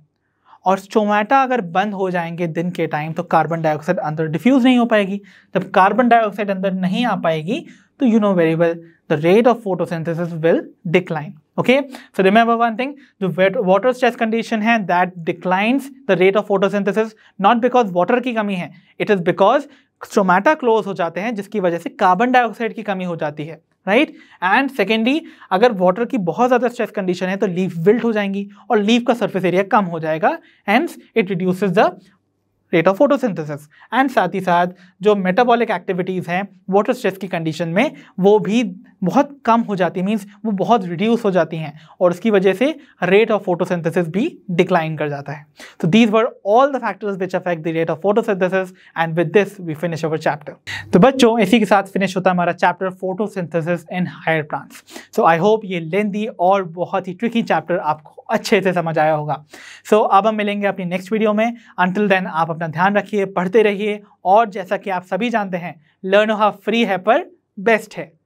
और स्टोमेटा अगर बंद हो जाएंगे दिन के टाइम तो कार्बन डाइऑक्साइड अंदर डिफ्यूज़ नहीं हो पाएगी जब कार्बन डाइऑक्साइड अंदर नहीं आ पाएगी तो you know very well the rate of photosynthesis will decline okay so remember one thing the water stress condition है that declines the rate of photosynthesis not because water की कमी है it is because stomata close हो जाते हैं जिसकी वजह से कार्बन डाइऑक्साइड की कमी हो जाती है राइट एंड सेकेंडली अगर वाटर की बहुत ज़्यादा स्ट्रेस कंडीशन है तो लीव विल्ट हो जाएंगी और लीफ का सर्फेस एरिया कम हो जाएगा and it reduces the rate of photosynthesis and साथ ही साथ जो मेटाबॉलिक एक्टिविटीज़ हैं वाटर स्ट्रेस की कंडीशन में वो भी बहुत कम हो जाती है मीन्स वो बहुत रिड्यूस हो जाती हैं और उसकी वजह से रेट ऑफ फोटोसिंथेसिस भी डिक्लाइन कर जाता है तो these were all the factors which affect the rate of photosynthesis and with this we finish our chapter तो बच्चों इसी के साथ फिनिश होता है हमारा chapter photosynthesis in higher plants so I hope ये लेंदी और बहुत ही ट्रिकी चैप्टर आपको अच्छे से समझ आया होगा सो so, अब हम मिलेंगे अपनी नेक्स्ट वीडियो में अंटिल देन आप अपना ध्यान रखिए पढ़ते रहिए और जैसा कि आप सभी जानते हैं लर्न हा फ्री है पर बेस्ट है